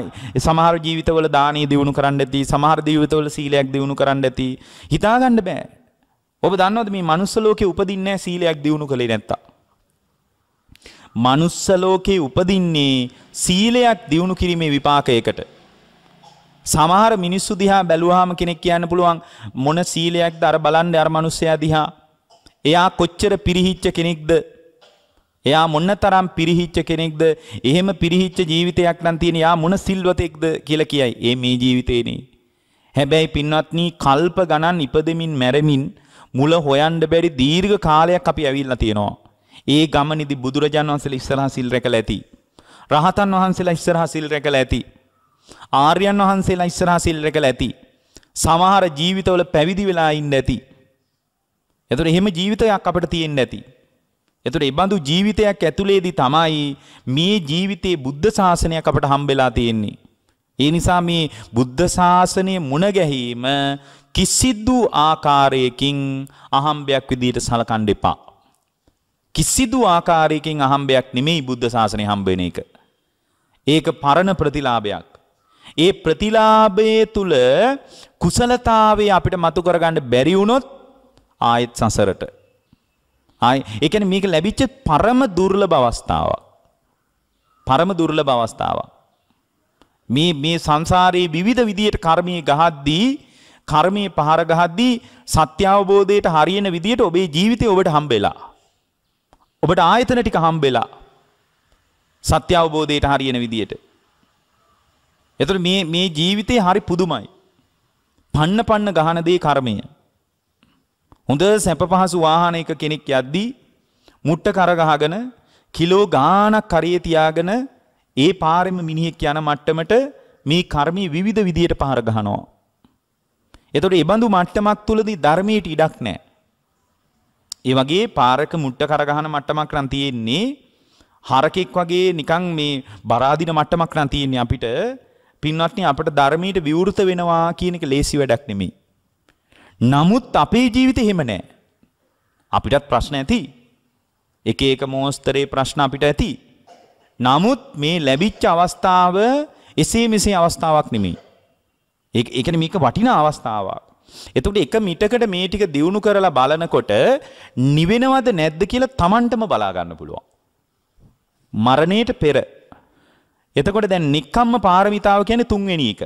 සමහර ජීවිතවල දානීය දියුණු කරන්න ඇති, සමහර ජීවිතවල සීලයක් දියුණු කරන්න ඇති. හිතාගන්න බෑ. ඔබ දන්නවද මේ මනුස්ස ලෝකේ උපදින්නේ සීලයක් දියුණු කළේ නැත්තම්? මනුස්ස ලෝකේ උපදින්නේ සීලයක් දියුණු කිරීමේ විපාකයකට. සමහර මිනිස්සු දිහා බැලුවාම කෙනෙක් කියන්න පුළුවන් මොන සීලයක්ද අර බලන්න අර මිනිස්සයා දිහා. එයා කොච්චර පිරිහිච්ච කෙනෙක්ද එයා මොන්නතරම් පිරිහිච්ච කෙනෙක්ද? එහෙම පිරිහිච්ච ජීවිතයක් නම් තියෙන යා මොන සිල්වතෙක්ද කියලා කියයි. ඒ මේ ජීවිතේනේ. හැබැයි පින්වත්නි කල්ප ගණන් ඉපදෙමින් මැරෙමින් මුල හොයන්න බැරි දීර්ඝ කාලයක් අපි ඇවිල්ලා තියෙනවා. ඒ ගමනේදී බුදුරජාන් වහන්සේලා ඉස්සරහා සිල් රැකලා ඇති. රහතන් වහන්සේලා ඉස්සරහා සිල් රැකලා ඇති. ආර්යයන් වහන්සේලා ඉස්සරහා සිල් රැකලා ඇති. සමහර ජීවිතවල පැවිදි වෙලා ඉන්න ඇති. එතකොට එහෙම ජීවිතයක් අපිට තියෙන්න ඇති. එතකොට මේ බඳු ජීවිතයක් ඇතුලේදී තමයි මේ ජීවිතේ බුද්ධ ශාසනයක් අපට හම්බෙලා තියෙන්නේ. ඒ නිසා මේ බුද්ධ ශාසනය මුණ ගැහිම කිසිදු ආකාරයකින් අහම්බයක් විදියට සලකන්න එපා. කිසිදු ආකාරයකින් අහම්බයක් නෙමෙයි බුද්ධ ශාසනය හම්බ වෙන එක. ඒක පරණ ප්‍රතිලාභයක්. ඒ ප්‍රතිලාභයේ තුල කුසලතාවේ අපිට මතු කරගන්න බැරි වුණොත් ආයෙත් සසරට ආයි ඒ කියන්නේ මේක ලැබිච්ච පරම දුර්ලභ අවස්ථාවක්. පරම දුර්ලභ අවස්ථාවක්. මේ මේ සංසාරයේ විවිධ විදියට කර්මයේ ගහද්දී කර්මයේ පහර ගහද්දී සත්‍ය අවබෝධයට හරියන විදියට ඔබේ ජීවිතේ ඔබට හම්බෙලා. ඔබට ආයතන ටික හම්බෙලා. සත්‍ය අවබෝධයට හරියන විදියට. එතකොට මේ මේ ජීවිතේ හරි පුදුමයි. පන්න පන්න ගහන දේ කර්මය. හොඳ සැප පහසු වාහනයක කෙනෙක් යද්දී මුට්ට කර ගහගෙන කිලෝ ගාණක් කරේ තියාගෙන ඒ පාරෙම මිනිහෙක් යන මට්ටමට මේ කර්මී විවිධ විදියට පහර ගහනවා. එතකොට ඒ බඳු මට්ටමක් තුලදී ධර්මයට ඉඩක් නැහැ. ඒ වගේ පාරක මුට්ට කර ගහන මට්ටමක් නම් තියෙන්නේ හරකෙක් වගේ නිකන් මේ බරාදින මට්ටමක් නම් තියෙන්නේ අපිට පින්වත්නි අපිට ධර්මයට විවෘත වෙනවා කියන එක ලේසි වැඩක් නෙමෙයි. නමුත් අපේ ජීවිතේ එහෙම නැහැ. අපිටත් ප්‍රශ්න ඇති. එක එක මොස්තරේ ප්‍රශ්න අපිට ඇති. නමුත් මේ ලැබිච්ච අවස්ථාව එසේ මෙසේ අවස්ථාවක් නෙමෙයි. ඒ කියන්නේ මේක වටිනා අවස්ථාවක්. එතකොට එක මිටකට මේ ටික දියුණු කරලා බලනකොට නිවෙනවද නැද්ද කියලා Tamanටම බලා ගන්න පුළුවන්. මරණයට පෙර. එතකොට දැන් නික්කම්ම පාරමිතාව කියන්නේ තුන්වෙනි එක.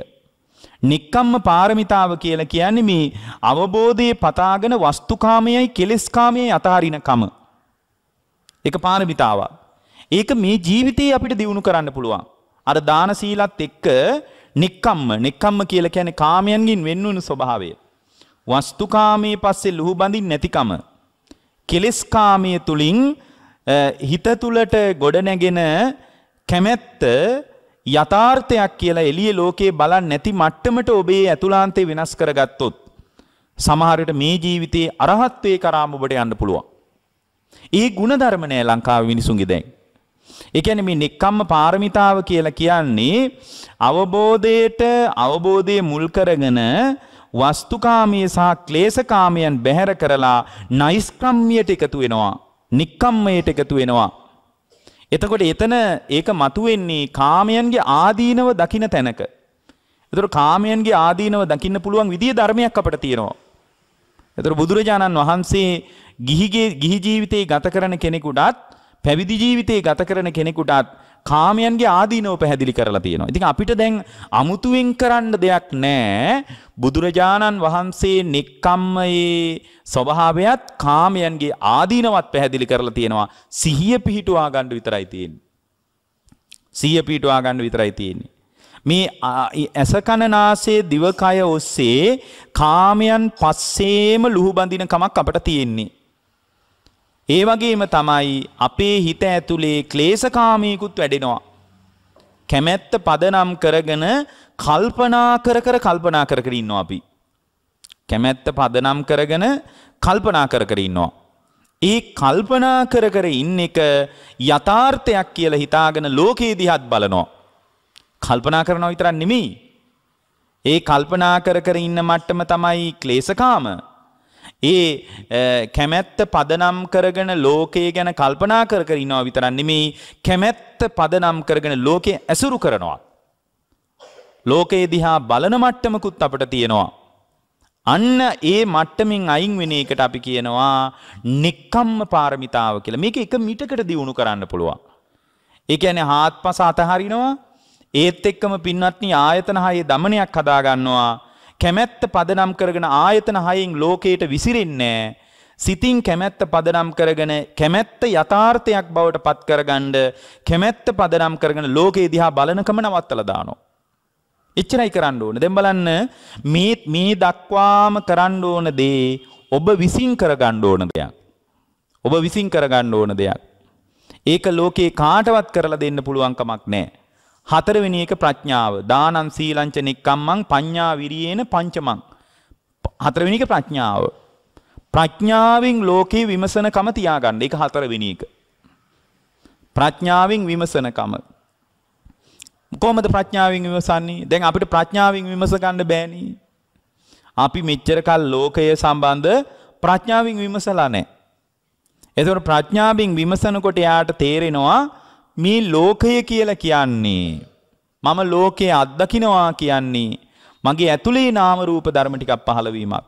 නික්කම්ම පාරමිතාව කියලා කියන්නේ මේ අවබෝධයේ පතාගෙන වස්තුකාමයයි කෙලෙස්කාමයයි අතහරින කම. ඒක පාරමිතාවක්. ඒක මේ ජීවිතේ අපිට දිනු කරන්න පුළුවන්. අර දාන සීලත් එක්ක නික්කම්ම නික්කම්ම කියලා කියන්නේ කාමයන්ගින් වෙන් වුණු ස්වභාවය. වස්තුකාමයේ පස්සේ ලුහු බඳින් නැතිකම. කෙලෙස්කාමයේ තුලින් හිත තුලට ගොඩ නැගෙන කැමැත්ත යථාර්ථයක් කියලා එළිය ලෝකයේ බලන් නැති මට්ටමට ඔබේ ඇතුළාන්තේ වෙනස් කරගත්තොත් සමහරට මේ ජීවිතයේ අරහත්වයේ කරාම ඔබට යන්න පුළුවන්. ඒ ಗುಣධර්ම නෑ ලංකාවේ මිනිසුන්ගේ දැන්. ඒ කියන්නේ මේ නික්කම්ම පාරමිතාව කියලා කියන්නේ අවබෝධයට අවබෝධයේ මුල් කරගෙන වස්තුකාමයේ සහ ක්ලේශකාමයන් බැහැර කරලා නෛෂ්ක්‍රම්‍යයට එකතු වෙනවා. නික්කම්මයට එකතු වෙනවා. එතකොට එතන ඒක මතුවෙන්නේ කාමයන්ගේ ආදීනව දකින තැනක. එතකොට කාමයන්ගේ ආදීනව දකින්න පුළුවන් විදිය ධර්මයක් අපට තියෙනවා. එතකොට බුදුරජාණන් වහන්සේ ගිහිගේ ගිහි ජීවිතේ ගත කරන කෙනෙකුටත් පැවිදි ජීවිතේ ගත කරන කෙනෙකුටත් කාමයන්ගේ ආදීනව පැහැදිලි කරලා තියෙනවා. ඉතින් අපිට දැන් අමුතුවෙන් කරන්න දෙයක් නැහැ. බුදුරජාණන් වහන්සේ නෙක්කම්මයේ ස්වභාවයත් කාමයන්ගේ ආදීනවත් පැහැදිලි කරලා තියෙනවා. සිහිය පිහිටුවා ගන්න විතරයි තියෙන්නේ. සිහිය පිහිටුවා ගන්න විතරයි තියෙන්නේ. මේ ඇස කන නාසය දිව කය ඔස්සේ කාමයන් පස්සේම ලුහුබඳින කමක් අපට තියෙන්නේ. ඒ වගේම තමයි අපේ හිත ඇතුලේ ක්ලේශකාමීකුත් වැඩෙනවා. කැමැත්ත පදනම් කරගෙන කල්පනා කර කර කල්පනා කර කර ඉන්නවා අපි. කැමැත්ත පදනම් කරගෙන කල්පනා කර කර ඉන්නවා. ඒ කල්පනා කර කර ඉන්න එක යථාර්ථයක් කියලා හිතාගෙන ලෝකේ දිහාත් බලනවා. කල්පනා කරනවා විතරක් නෙමෙයි. ඒ කල්පනා කර කර ඉන්න මට්ටම තමයි ක්ලේශකාම. ඒ කැමැත්ත පදනම් කරගෙන ලෝකයේ ගැන කල්පනා කර කර ඉනවා විතරක් නෙමෙයි කැමැත්ත පදනම් කරගෙන ලෝකයේ ඇසුරු කරනවා. ලෝකයේ දිහා බලන මට්ටමකුත් අපට තියෙනවා. අන්න ඒ මට්ටමින් අයින් වෙන එකට අපි කියනවා නික්කම්ම පාරමිතාව කියලා. මේක එක මිටකට දියුණු කරන්න පුළුවන්. ඒ කියන්නේ හාත්පස අතහරිනවා ඒත් එක්කම පින්වත්නි ආයතන හයේ දමනයක් හදා ගන්නවා. කැමැත්ත පදනම් කරගෙන ආයතන හයෙන් ලෝකයට විසිරෙන්නේ සිතින් කැමැත්ත පදනම් කරගෙන කැමැත්ත යථාර්ථයක් බවට පත් කරගන්න කැමැත්ත පදනම් කරගෙන ලෝකේ දිහා බලනකම නවත්තලා දානවා. එච්චරයි කරන්න ඕනේ. දැන් බලන්න මේ මේ දක්වාම කරන්න ඕන දේ ඔබ විසින් කරගන්න ඕන දෙයක්. ඔබ විසින් කරගන්න ඕන දෙයක්. ඒක ලෝකේ කාටවත් කරලා දෙන්න පුළුවන් කමක් නැහැ. හතරවෙනි එක ප්‍රඥාව. දානං සීලංච නික්කම්මං පඤ්ඤා විරියේන පංචමං. හතරවෙනි එක ප්‍රඥාව. ප්‍රඥාවෙන් ලෝකේ විමසනකම තියාගන්න. ඒක හතරවෙනි එක. ප්‍රඥාවෙන් විමසනකම. කොහොමද ප්‍රඥාවෙන් විමසන්නේ? දැන් අපිට ප්‍රඥාවෙන් විමස ගන්න බෑනේ. අපි මෙච්චර කල් ලෝකය සම්බන්ධ ප්‍රඥාවෙන් විමසලා නැහැ. එතකොට ප්‍රඥාවෙන් විමසනකොට යාට තේරෙනවා මේ ලෝකය කියලා කියන්නේ මම ලෝකයේ අත්දකින්නවා කියන්නේ මගේ ඇතුලේ නාම රූප ධර්ම ටිකක් පහළ වීමක්.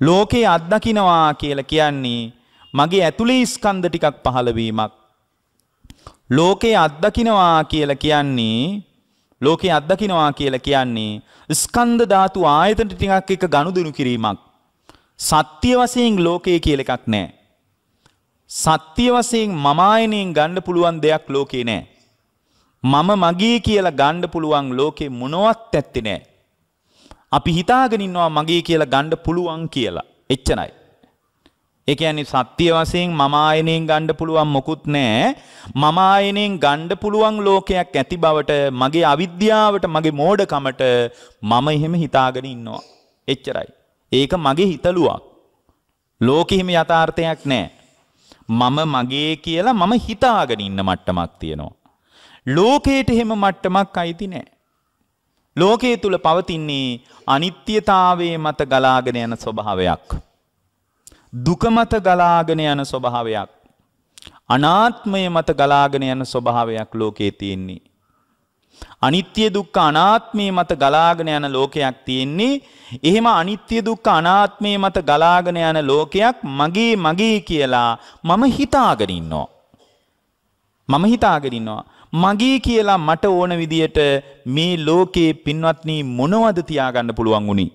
ලෝකයේ අත්දකින්නවා කියලා කියන්නේ මගේ ඇතුලේ ස්කන්ධ ටිකක් පහළ වීමක්. ලෝකයේ අත්දකින්නවා කියලා කියන්නේ ලෝකයේ අත්දකින්නවා කියලා කියන්නේ ස්කන්ධ ධාතු ආයතන ටිකක් එක ගනුදෙනු කිරීමක්. සත්‍ය වශයෙන් ලෝකය කියලා එකක් නැහැ. සත්‍ය වශයෙන් මමායනෙන් ගන්න පුළුවන් දෙයක් ලෝකේ නෑ. මම මගේ කියලා ගන්න පුළුවන් ලෝකේ මොනවත් ඇත්තේ නෑ. අපි හිතාගෙන ඉන්නවා මගේ කියලා ගන්න පුළුවන් කියලා. එච්චරයි. ඒ කියන්නේ සත්‍ය වශයෙන් මම ආයනෙන් ගන්න පුළුවන් මොකුත් නැහැ. මම ආයනෙන් ගන්න පුළුවන් ලෝකයක් ඇති බවට මගේ අවිද්‍යාවට මගේ මෝඩකමට මම එහෙම හිතාගෙන ඉන්නවා. එච්චරයි. ඒක මගේ හිතලුවක්. ලෝකෙ හිම යථාර්ථයක් නැහැ. මම මගේ කියලා මම හිතාගෙන ඉන්න මට්ටමක් තියෙනවා. ලෝකයට එහෙම මට්ටමක් අයිති නෑ. ලෝකයේ තුල පවතින්නේ අනිත්‍යතාවයේ මත ගලාගෙන යන ස්වභාවයක්. දුක මත ගලාගෙන යන ස්වභාවයක්. අනාත්මය මත ගලාගෙන යන ස්වභාවයක් ලෝකයේ තියෙන්නේ. අනිත්‍ය දුක්ඛ අනාත්මේ මත ගලාගෙන යන ලෝකයක් තියෙන්නේ. එහෙම අනිත්‍ය දුක්ඛ අනාත්මේ මත ගලාගෙන යන ලෝකයක් මගේ මගේ කියලා මම හිතාගෙන ඉන්නවා. මම හිතාගෙන ඉන්නවා. මගේ කියලා මට ඕන විදියට මේ ලෝකේ පින්වත්නි මොනවද තියාගන්න පුළුවන් උනි?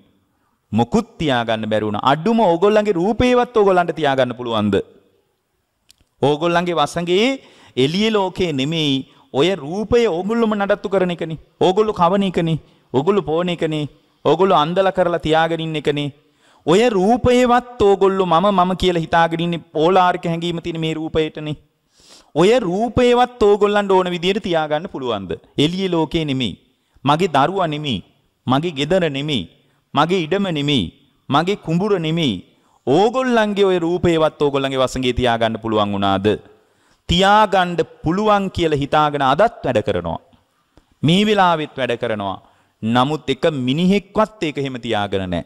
මොකුත් තියාගන්න බැරි වුණා. අඩුම ඕගොල්ලන්ගේ රූපේවත් ඕගොල්ලන්ට තියාගන්න පුළුවන්ද? ඕගොල්ලන්ගේ වසඟේ එළිය ලෝකේ නෙමෙයි ඔය රූපය ඕගොල්ලොම නඩත්තු කරන එකනි. ඕගොල්ලු කවන එකනි. ඔගොල්ලු පෝන එකනේ. ඔගොල්ලු අන්දල කරලා තියාගෙන ඉන්න එකනේ. ඔය රූපයවත් ඕගොල්ලු මම මම කියලා හිතාගෙන ඉන්නේ පෝලාරික හැඟීම තියෙන මේ රූපයටනේ. ඔය රූපයවත් ඕගොල්ලන්ට ඕන විදිහට තියාගන්න පුළුවන්ද? එළියේ ලෝකේ නෙමෙයි. මගේ දරුවා නෙමෙයි. මගේ ගෙදර නෙමෙයි. මගේ ඉඩම නෙමෙයි. මගේ කුඹුර නෙමෙයි. ඕගොල්ලන්ගේ ওই රූපේවත් ඕගොල්ලන්ගේ වසඟේ තියාගන්න පුළුවන් වුණාද? තියාගණ්ඩ පුළුවන් කියල හිතාගෙන අදත් වැඩ කරනවා. මේ වෙලාවෙත් වැඩ කරනවා. නමුත් එක මිනිහෙක්වත් ඒක හෙම තියාගෙන නෑ.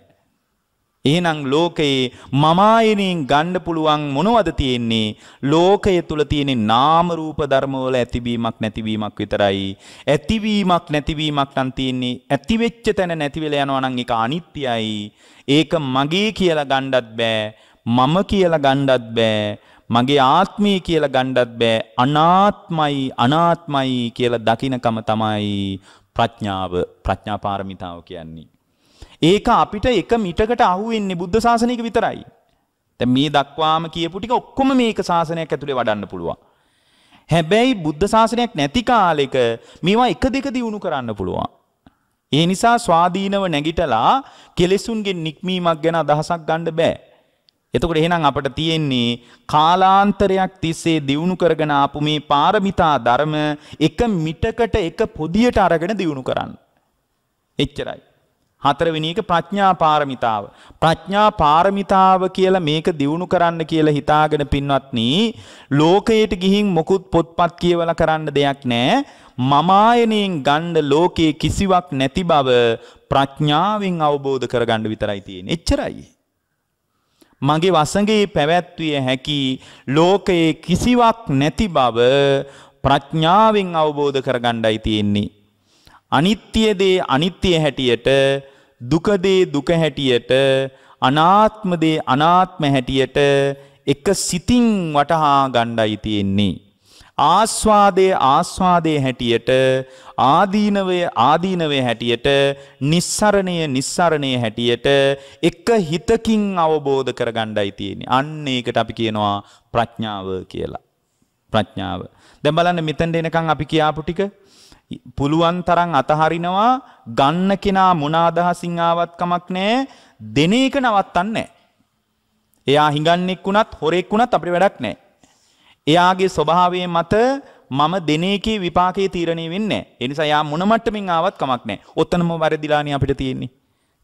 එහෙනම් ලෝකයේ මමායනයෙන් ගණ්ඩ පුළුවන් මොනවද තියෙන්නේ ලෝකය තුළ තියෙනෙ නාමරූප ධර්මවල ඇතිබීමක් නැතිවීමක් විතරයි. ඇතිවීමක් නැතිවීමක් නම් තියෙන්නේ ඇතිවෙච්ච තැන නැතිවෙල යනවනං එක අනිත්‍යයි. ඒක මගේ කියලා ගණ්ඩත් බෑ මම කියලා ගණ්ඩත් බෑ මගේ ආත්මය කියලා ගණ්ඩත් බෑ අනාත්මයි අනාත්මයි කියලා දකිනකම තමයි ප්‍රඥාව ප්‍රඥාපාරමිතාව කියන්නේ. ඒක අපිට එක මිටකට අහුවෙන්නේ බුද්ධ ශාසනයක විතරයි. දැන් මේ දක්වාම කියපු ටික ඔක්කොම මේක ශාසනයක් ඇතුලේ වඩන්න පුළුවන්. හැබැයි බුද්ධ ශාසනයක් නැති කාලෙක මේවා එක දෙක දියුණු කරන්න පුළුවන්. ඒ නිසා ස්වාධීනව නැගිටලා කෙලෙසුන්ගේ නික්මීමක් ගැන අදහසක් ගන්න බෑ. එතකොට එහෙනම් අපට තියෙන්නේ කාලාන්තරයක් තිස්සේ දියුණු කරගෙන ආපු මේ පාරමිතා ධර්ම එක මිටකට එක පොදියට අරගෙන දියුණු කරන්න. එච්චරයි. හතරවෙනි එක ප්‍රඥා පාරමිතාව. ප්‍රඥා පාරමිතාව කියලා මේක දියුණු කරන්න කියලා හිතාගෙන පින්වත්නි ලෝකයට ගිහින් මොකුත් පොත්පත් කියවලා කරන්න දෙයක් නැහැ. මමායනෙන් ගන්න ලෝකේ කිසිවක් නැති බව ප්‍රඥාවෙන් අවබෝධ කරගන්න විතරයි තියෙන්නේ. එච්චරයි. මගේ වසඟේ පැවැත්විය හැකි ලෝකයේ කිසිවක් නැති බව ප්‍රඥාවෙන් අවබෝධ කරගණ්ඩයි තියෙන්නේ. අනිත්‍යදේ අනිත්‍යය හැටියට දුකදේ දුක හැටියට අනාත්මදේ අනාත්ම හැටියට එක සිතින් වටහා ගණ්ඩයි තියෙන්නේ. ආස්වාදයේ ආස්වාදයේ හැටියට ආදීනවය ආදීනවය හැටියට නිස්සරණය නිස්සරණය හැටියට එක හිතකින් අවබෝධ කරගණ්ඩයි තියෙන්නේ. අන්න ඒකට අපි කියනවා ප්‍රඥාව කියලා. ප්‍රඥාව. දැන් බලන්න මෙතෙන්ට එනකන් අපි කියාපු ටික පුළුවන් තරම් අතහරිනවා ගන්න කෙනා මොන අදහසින් ආවත් කමක් නැහැ දෙන එක නවත්තන්නේ නැහැ. එයා හිඟන්නෙක් වුණත් හොරෙක් වුණත් අපිට වැඩක් නැහැ. එයාගේ ස්වභාවය මත මම දෙන එකේ විපාකයේ තීරණය වෙන්නේ නැහැ. ඒ නිසා යා මොන මට්ටමින් ආවත් කමක් නැහැ. ඔතනම වරදිලානේ අපිට තියෙන්නේ.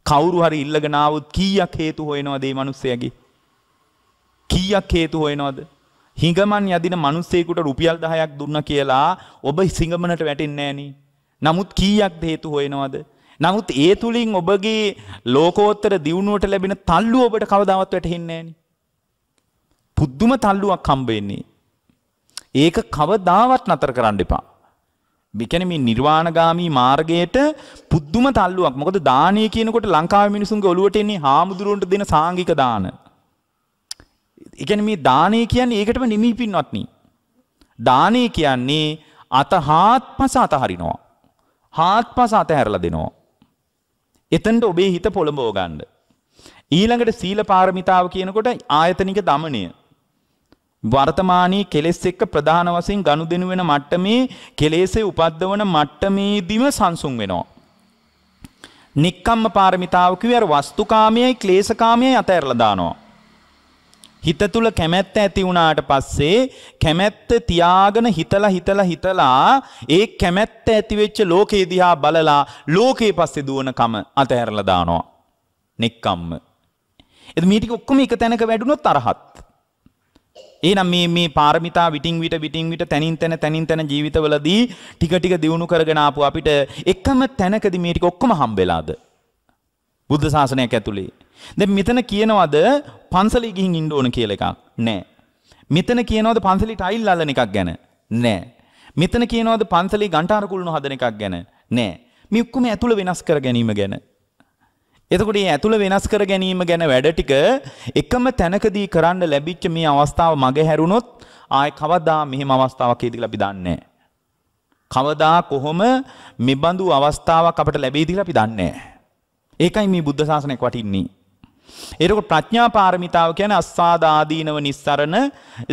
කවුරු හරි ඉල්ලගෙන ආවොත් කීයක් හේතු හොයනවද මේ මිනිස්සයාගේ? කීයක් හේතු හොයනවද? හිඟමන් යදින මිනිස්සෙකුට රුපියල් 10ක් දුන්නා කියලා ඔබ සිඟමනට වැටෙන්නේ නැණි. නමුත් කීයක් හේතු හොයනවද? නමුත් ඒ තුලින් ඔබගේ ලෝකෝත්තර දියුණුවට ලැබෙන තල්ලුව ඔබට කවදාවත් වැටහෙන්නේ නැණි. පුදුම තල්ලුවක් හම්බ වෙන්නේ. ඒක කවදාවත් නතර කරන්න එපා. මෙකැන මේ නිර්වාණගාමී මාර්ගයට පුද්දුම තල්ලුවක් මොකද දානය කියනකොට ලංකාව මිනිසුන්ගේ ඔලුවට එන්නේ හාමුදුරුවන්ට දෙන සාංගික දාන. එකැන මේ දානය කියන්නේ ඒකටම නිමී පින්වත්නී. දානය කියන්නේ අත හාත් පස අතහරිනවා. හාත් පස අතහැරලා දෙනවා. එතන්ට ඔබේ හිත පොළඹෝගන්ඩ. ඊළඟට සීල පාරමිතාව කියනකොට ආයතනික දමනය වර්තමානයේ කෙලෙස් එක්ක ප්‍රධාන වශයෙන් ගනුදෙනු වෙන මට්ටමේ කෙලෙස්ේ උපද්දවන මට්ටමේදීම සංසුන් වෙනවා. නික්කම්ම පාරමිතාව කිව්වේ අර වස්තුකාමයේයි ක්ලේශකාමයේයි අතහැරලා දානවා. හිත තුල කැමැත්ත ඇති වුණාට පස්සේ කැමැත්ත තියාගෙන හිතලා හිතලා හිතලා ඒ කැමැත්ත ඇති වෙච්ච ලෝකේ දිහා බලලා ලෝකේ පස්සේ දුවන කම අතහැරලා දානවා. නික්කම්ම. එද මේ ටික ඔක්කොම එක තැනක වැඩුණොත් අරහත්. එහෙනම් මේ මේ පාරමිතා විටින් විට විටින් විට තනින් තන තනින් තන ජීවිතවලදී ටික ටික දියුණු කරගෙන ආපු අපිට එකම තැනකදී මේ ටික ඔක්කොම හම්බෙලාද? බුද්ධ ශාසනයක් ඇතුලේ. දැන් මෙතන කියනවද පන්සලේ ගිහින් ඉන්න ඕන කියලා එකක්? නෑ. මෙතන කියනවද පන්සලේ ටයිල් අල්ලන එකක් ගැන? නෑ. මෙතන කියනවද පන්සලේ ගන්ටාර කුළුණු හදන එකක් ගැන? නෑ. මේ ඔක්කොම ඇතුළ වෙනස් කර ගැනීම ගැන. එතකොට මේ ඇතුළ වෙනස් කර ගැනීම ගැන වැඩ ටික එකම තැනකදී කරන්න ලැබිච්ච මේ අවස්ථාව මගේ හැරුණොත් ආයේ කවදා මෙහෙම අවස්ථාවක් එයිද කියලා අපි දන්නේ කවදා කොහොම මෙබඳු අවස්ථාවක් අපට ලැබෙයිද කියලා අපි දන්නේ ඒකයි මේ බුද්ධ ශාසනයක් වටින්නේ. එතකොට ප්‍රඥා පාරමිතාව කියන්නේ අස්සාද ආදීනව නිස්සරණ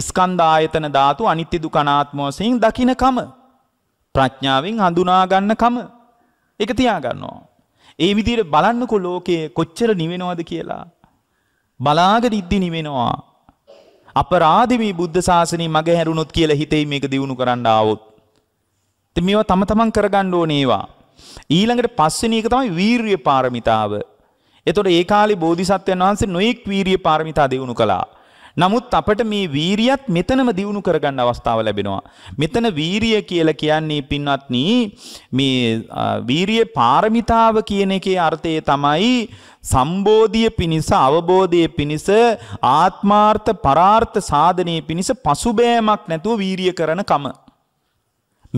ස්කන්ධ ආයතන ධාතු අනිත්‍ය දුකනාත්ම වශයෙන් දකින්නකම ප්‍රඥාවෙන් හඳුනා ගන්නකම ඒක තියා ගන්නවා. ඒ විදිහට බලන්නකො ලෝකයේ කොච්චර නිවෙනවද කියලා. බලාගෙන ඉද්දි නිවෙනවා. අපරාධි මේ බුද්ධ ශාසනය මග හැරුණොත් කියලා හිතේ මේක දිනු කරන්න ආවොත්. ඉතින් මේවා තම තමන් කරගන්න ඕනේ ඒවා. ඊළඟට පස්වෙනි එක තමයි වීරිය පාරමිතාව. එතකොට ඒ කාලේ බෝධිසත්වයන් වහන්සේ නොඑක් වීරිය පාරමිතා දිනු කළා. නමුත් අපට මේ වීරියත් මෙතනම දියුණු කරගන්න අවස්ථාව ලැබෙනවා. මෙතන වීරිය කියලා කියන්නේ පින්වත්නි මේ වීරිය පාරමිතාව කියන එකේ අර්ථය තමයි සම්බෝධිය පිණිස අවබෝධයේ පිණිස ආත්මාර්ථ පරාර්ථ සාධනයේ පිණිස පසුබෑමක් නැතුව වීරිය කරන කම.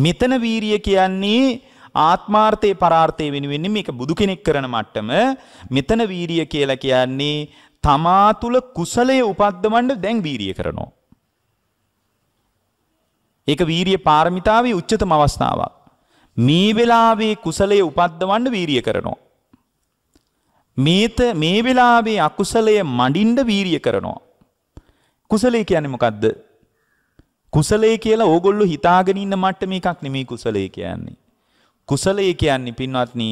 මෙතන වීරිය කියන්නේ ආත්මාර්ථය පරාර්ථය වෙනුවෙන්නේ මේක බුදු කෙනෙක් කරන මට්ටම මෙතන වීරිය කියලා කියන්නේ තමා තුළ කුසලයේ උපද්දවන්න දැන් වීරිය කරනවා. ඒක වීරිය පාරමිතාවේ උච්චතම අවස්ථාවක්. මේ වෙලාවේ කුසලයේ උපද්දවන්න වීරිය කරනවා. මේත මේ වෙලාවේ අකුසලයේ මඩින්ඩ වීරිය කරනවා. කුසලයේ කියන්නේ මොකද්ද? කුසලයේ කියලා ඕගොල්ලෝ හිතාගෙන ඉන්න මට්ටම එකක් නෙමෙයි කුසලයේ කියන්නේ. කුසලයේ කියන්නේ පින්වත්නි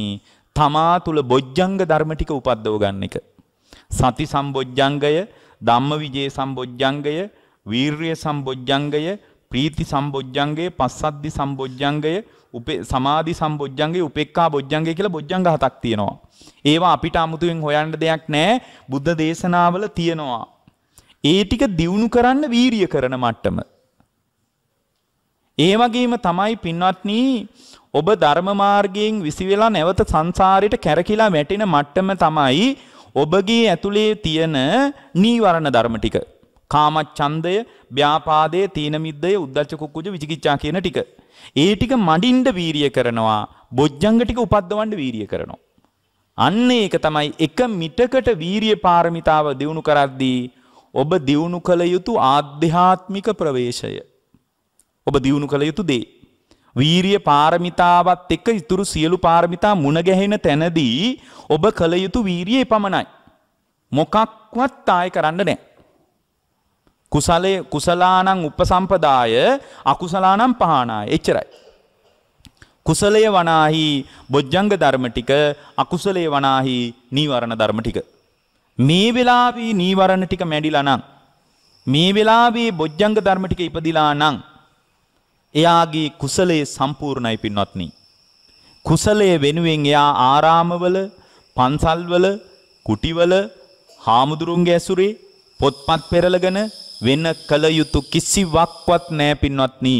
තමා තුල බොජ්ජංග ධර්ම ටික උපද්දව ගන්න එක. සති සම්බොජ්ජංගය, ධම්මවිජේ සම්බොජ්ජංගය, වීරිය සම්බොජ්ජංගය, ප්‍රීති සම්බොජ්ජංගය, පස්සද්ධි සම්බොජ්ජංගය, උපේ සමාධි සම්බොජ්ජංගය, උපේක්ඛා බොජ්ජංගය කියලා බොජ්ජංග හතක් තියෙනවා. ඒවා අපිට 아무තුවෙන් හොයන්න දෙයක් නැහැ. බුද්ධ දේශනාවල තියෙනවා. ඒ ටික දියුණු කරන්න වීරිය කරන මට්ටම. ඒ වගේම තමයි පින්වත්නි ඔබ ධර්ම මාර්ගයෙන් විසිවිලා නැවත සංසාරයට කැරකිලා වැටෙන මට්ටම තමයි ඔබගේ ඇතුලේ තියෙන නීවරණ ධර්ම ටික. කාමච්ඡන්දය, ව්‍යාපාදය, තීනමිද්ධය, උද්ධච්ච කුක්කුච්ච විචිකිච්ඡා කියන ටික. ඒ ටික මඩින්ඩ වීරිය කරනවා, බොජ්ජංග ටික උපද්දවන්න වීරිය කරනවා. අන්න ඒක තමයි එක මිටකට වීරිය පාරමිතාව දිනු කරද්දී ඔබ දිනු කළ යුතු ආධ්‍යාත්මික ප්‍රවේශය. ඔබ දිනු කළ යුතු දේ. වීරිය පාරමිතාවත් එක්ක ඉතුරු සියලු පාරමිතා මුණගැහෙන තැනදී ඔබ කළ යුතු වීරියේ පමණයි. මොකක්වත් ආය කරන්න නෑ. කුසලේ කුසලානං උපසම්පදාය අකුසලානම් පහනාය එච්චරයි. කුසලය වනාහි බොජ්ජංග ධර්ම ටික අකුසලයේ වනාහි නීවරණ ධර්ම ටික. මේ වෙලාවේ නීවරණ ටික මැඩිලා නම් මේ වෙලාවේ බොජ්ජංග ධර්ම ටික ඉපදිලා නම් එයාගේ කුසලයේ සම්පූර්ණයි පින්වත්නි. කුසලයේ වෙනුවෙන් එයා ආරාමවල, පන්සල්වල, කුටිවල, හාමුදුරුන්ගේ ඇසුරේ පොත්පත් පෙරලගෙන වෙන කල යුතු කිසිවක්වත් නැහැ පින්වත්නි.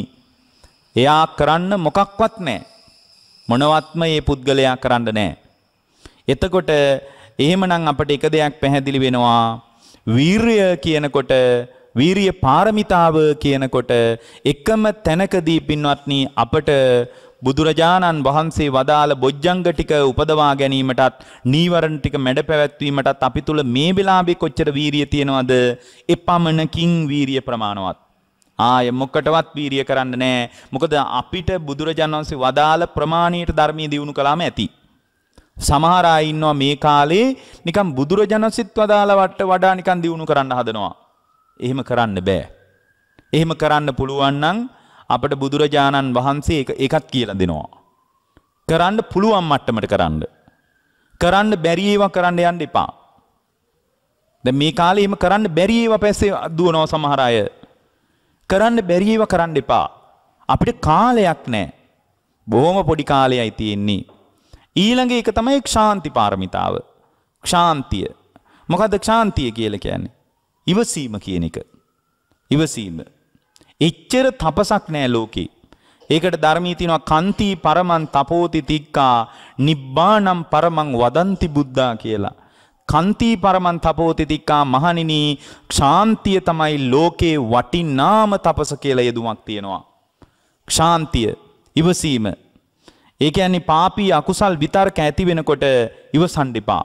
එයා කරන්න මොකක්වත් නැහැ. මොනවත්ම මේ පුද්ගලයා කරන්න නැහැ. එතකොට එහෙමනම් අපට එක දෙයක් පැහැදිලි වෙනවා. වීරය කියනකොට වීරිය පාරමිතාව කියනකොට එකම තැනකදී පින්වත්නි අපට බුදුරජාණන් වහන්සේ වදාළ බොජ්ජංග ටික උපදවා ගැනීමටත් නීවරණ ටික මැඩ පැවැත්වීමටත් අපි තුල මේ වෙලාවේ කොච්චර වීරිය තියෙනවද? එපමණකින් වීරිය ප්‍රමාණවත්. ආය මොකටවත් වීරිය කරන්න නෑ. මොකද අපිට බුදුරජාණන් වහන්සේ වදාළ ප්‍රමාණයට ධර්මයේ දියුණු කළාම ඇති. සමහර අය ඉන්නවා මේ කාලේ නිකන් බුදුරජාණන් සිත් වදාළ වට වඩා නිකන් දියුණු කරන්න හදනවා. එහෙම කරන්න බෑ. එහෙම කරන්න පුළුවන් නම් අපිට බුදුරජාණන් වහන්සේ ඒක ඒකත් කියලා දෙනවා. කරන්න පුළුවන් මට්ටමට කරන්න. කරන්න බැරි ඒවා කරන්න යන්න එපා. දැන් මේ කාලේ එහෙම කරන්න බැරි ඒවා පැස්සේ දුවනවා සමහර අය. කරන්න බැරි ඒවා කරන්න එපා. අපිට කාලයක් නැහැ. බොහොම පොඩි කාලයයි තියෙන්නේ. ඊළඟ එක තමයි ක්ෂාන්ති පාරමිතාව. ක්ෂාන්තිය. මොකද්ද ක්ෂාන්තිය කියලා කියන්නේ? ඉවසීම කියන එක. ඉවසීම. එච්චර තපසක් නෑ ලෝකේ. ඒකට ධර්මී තියෙනවා කන්ති පරමන් තපෝති තික්කා නිබ්බානම් පරමං වදන්ති බුද්ධා කියලා. කන්ති පරමන් තපෝති තික්කා මහණෙනි ක්ෂාන්තිය තමයි ලෝකේ වටිනාම තපස කියලා යෙදුමක් තියෙනවා. ක්ෂාන්තිය ඉවසීම. ඒ කියන්නේ පාපී අකුසල් විතර්ක ඇති වෙනකොට ඉවසන් දෙපා.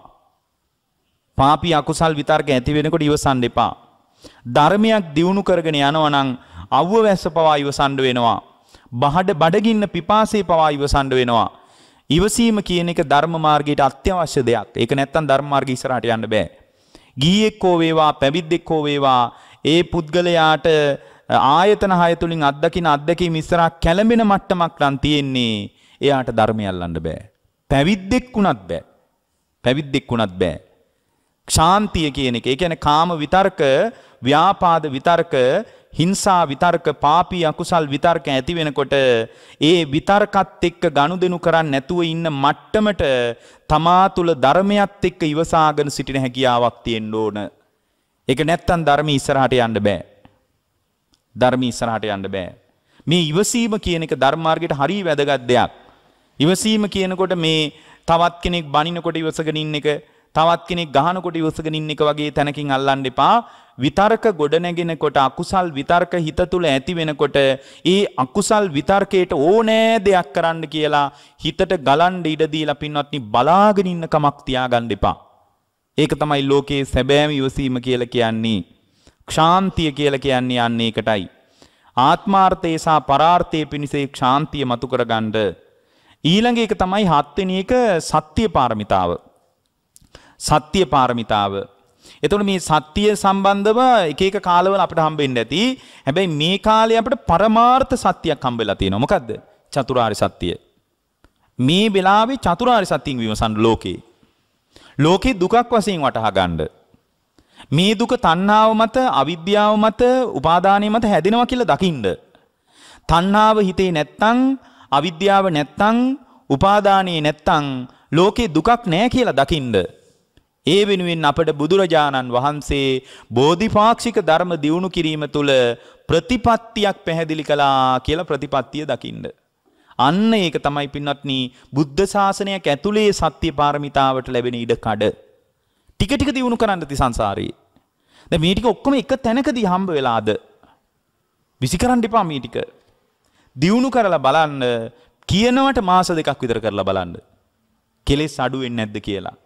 පාපී අකුසල් විතර්ක ඇති වෙනකොට ඉවසන්න එපා. ධර්මයක් දියුණු කරගෙන යනවා නම් අව්වැස්ස පවා ඉවසන්න වෙනවා. බහඩ බඩගින්න පිපාසේ පවා ඉවසන්න වෙනවා. ඉවසීම කියන එක ධර්ම මාර්ගයට අත්‍යවශ්‍ය දෙයක්. ඒක නැත්තම් ධර්ම මාර්ගය ඉස්සරහට යන්න බෑ. ගීයෙක් හෝ වේවා පැවිද්දෙක් හෝ වේවා ඒ පුද්ගලයාට ආයතන හය තුලින් අත්දකින අත්දැකීම් ඉස්සරහ කැළඹෙන මට්ටමක් නම් තියෙන්නේ එයාට ධර්මය අල්ලන්න බෑ. පැවිද්දෙක් වුණත් බෑ. පැවිද්දෙක් වුණත් බෑ. ක්ෂාන්තිය කියන එක. ඒ කියන්නේ කාම විතර්ක, ව්‍යාපාද විතර්ක, හිංසා විතර්ක, පාපී අකුසල් විතර්ක ඇති වෙනකොට ඒ විතර්කත් එක්ක ගනුදෙනු කරන්නේ නැතුව ඉන්න මට්ටමට තමා තුල ධර්මයත් එක්ක ඉවසාගෙන සිටින හැකියාවක් තියෙන්න ඕන. ඒක නැත්තම් ධර්ම ඉස්සරහට යන්න බෑ. ධර්ම ඉස්සරහට යන්න බෑ. මේ ඉවසීම කියන එක ධර්මාර්ගයට හරිය වැදගත් දෙයක්. ඉවසීම කියනකොට මේ තවත් කෙනෙක් බනිනකොට ඉවසගෙන ඉන්න එක තවත් කෙනෙක් ගහනකොට ඉවසගෙන ඉන්න එක වගේ තැනකින් අල්ලන්න එපා. විතර්ක ගොඩ නැගෙනකොට අකුසල් විතර්ක හිත තුල ඇති වෙනකොට ඒ අකුසල් විතර්කයට ඕනෑ දෙයක් කරන්න කියලා හිතට ගලන් ඉඩ දීලා පින්වත්නි බලාගෙන ඉන්න කමක් තියාගන්න එපා. ඒක තමයි ලෝකයේ සැබෑම ඉවසීම කියලා කියන්නේ. ක්ෂාන්තිය කියලා කියන්නේ අන්න ඒකටයි. ආත්මාර්ථය සහ පරාර්ථය පිණිස ඒ ක්ෂාන්තිය මතු කරගන්න. ඊළඟ එක තමයි හත්වෙනි එක සත්‍ය පාරමිතාව. සත්‍ය පාරමිතාව. එතකොට මේ සත්‍ය සම්බන්ධව එක එක කාලවල අපිට හම්බෙන්න ඇති. හැබැයි මේ කාලේ අපිට පරමාර්ථ සත්‍යයක් හම්බෙලා තියෙනවා. මොකද්ද? චතුරාර්ය සත්‍යය. මේ වෙලාවේ චතුරාර්ය සත්‍යයෙන් විමසන්න ලෝකේ. ලෝකේ දුකක් වශයෙන් වටහා ගන්නද මේ දුක තණ්හාව මත අවිද්‍යාව මත උපාදානය මත හැදෙනවා කියලා දකින්න. තණ්හාව හිතේ නැත්තම් අවිද්‍යාව නැත්තම් උපාදානයේ නැත්තම් ලෝකේ දුකක් නැහැ කියලා දකින්න. ඒ වෙනුවෙන් අපට බුදුරජාණන් වහන්සේ බෝධිපාක්ෂික ධර්ම දියුණු කිරීම තුළ ප්‍රතිපත්තියක් පැහැදිලි කළා කියලා ප්‍රතිපත්තිය දකින්න. අන්න ඒක තමයි පින්වත්නි බුද්ධ ශාසනයක් ඇතුලේ සත්‍ය පාරමිතාවට ලැබෙන ඉඩ කඩ. ටික ටික දියුණු කරන්න ති සංසාරේ. දැන් මේ ටික ඔක්කොම එක තැනකදී හම්බ වෙලාද? විසි කරන්න එපා මේ ටික. දියුණු කරලා බලන්න කියනවට මාස දෙකක් විතර කරලා බලන්න. කෙලෙස් අඩු වෙන්නේ නැද්ද කියලා.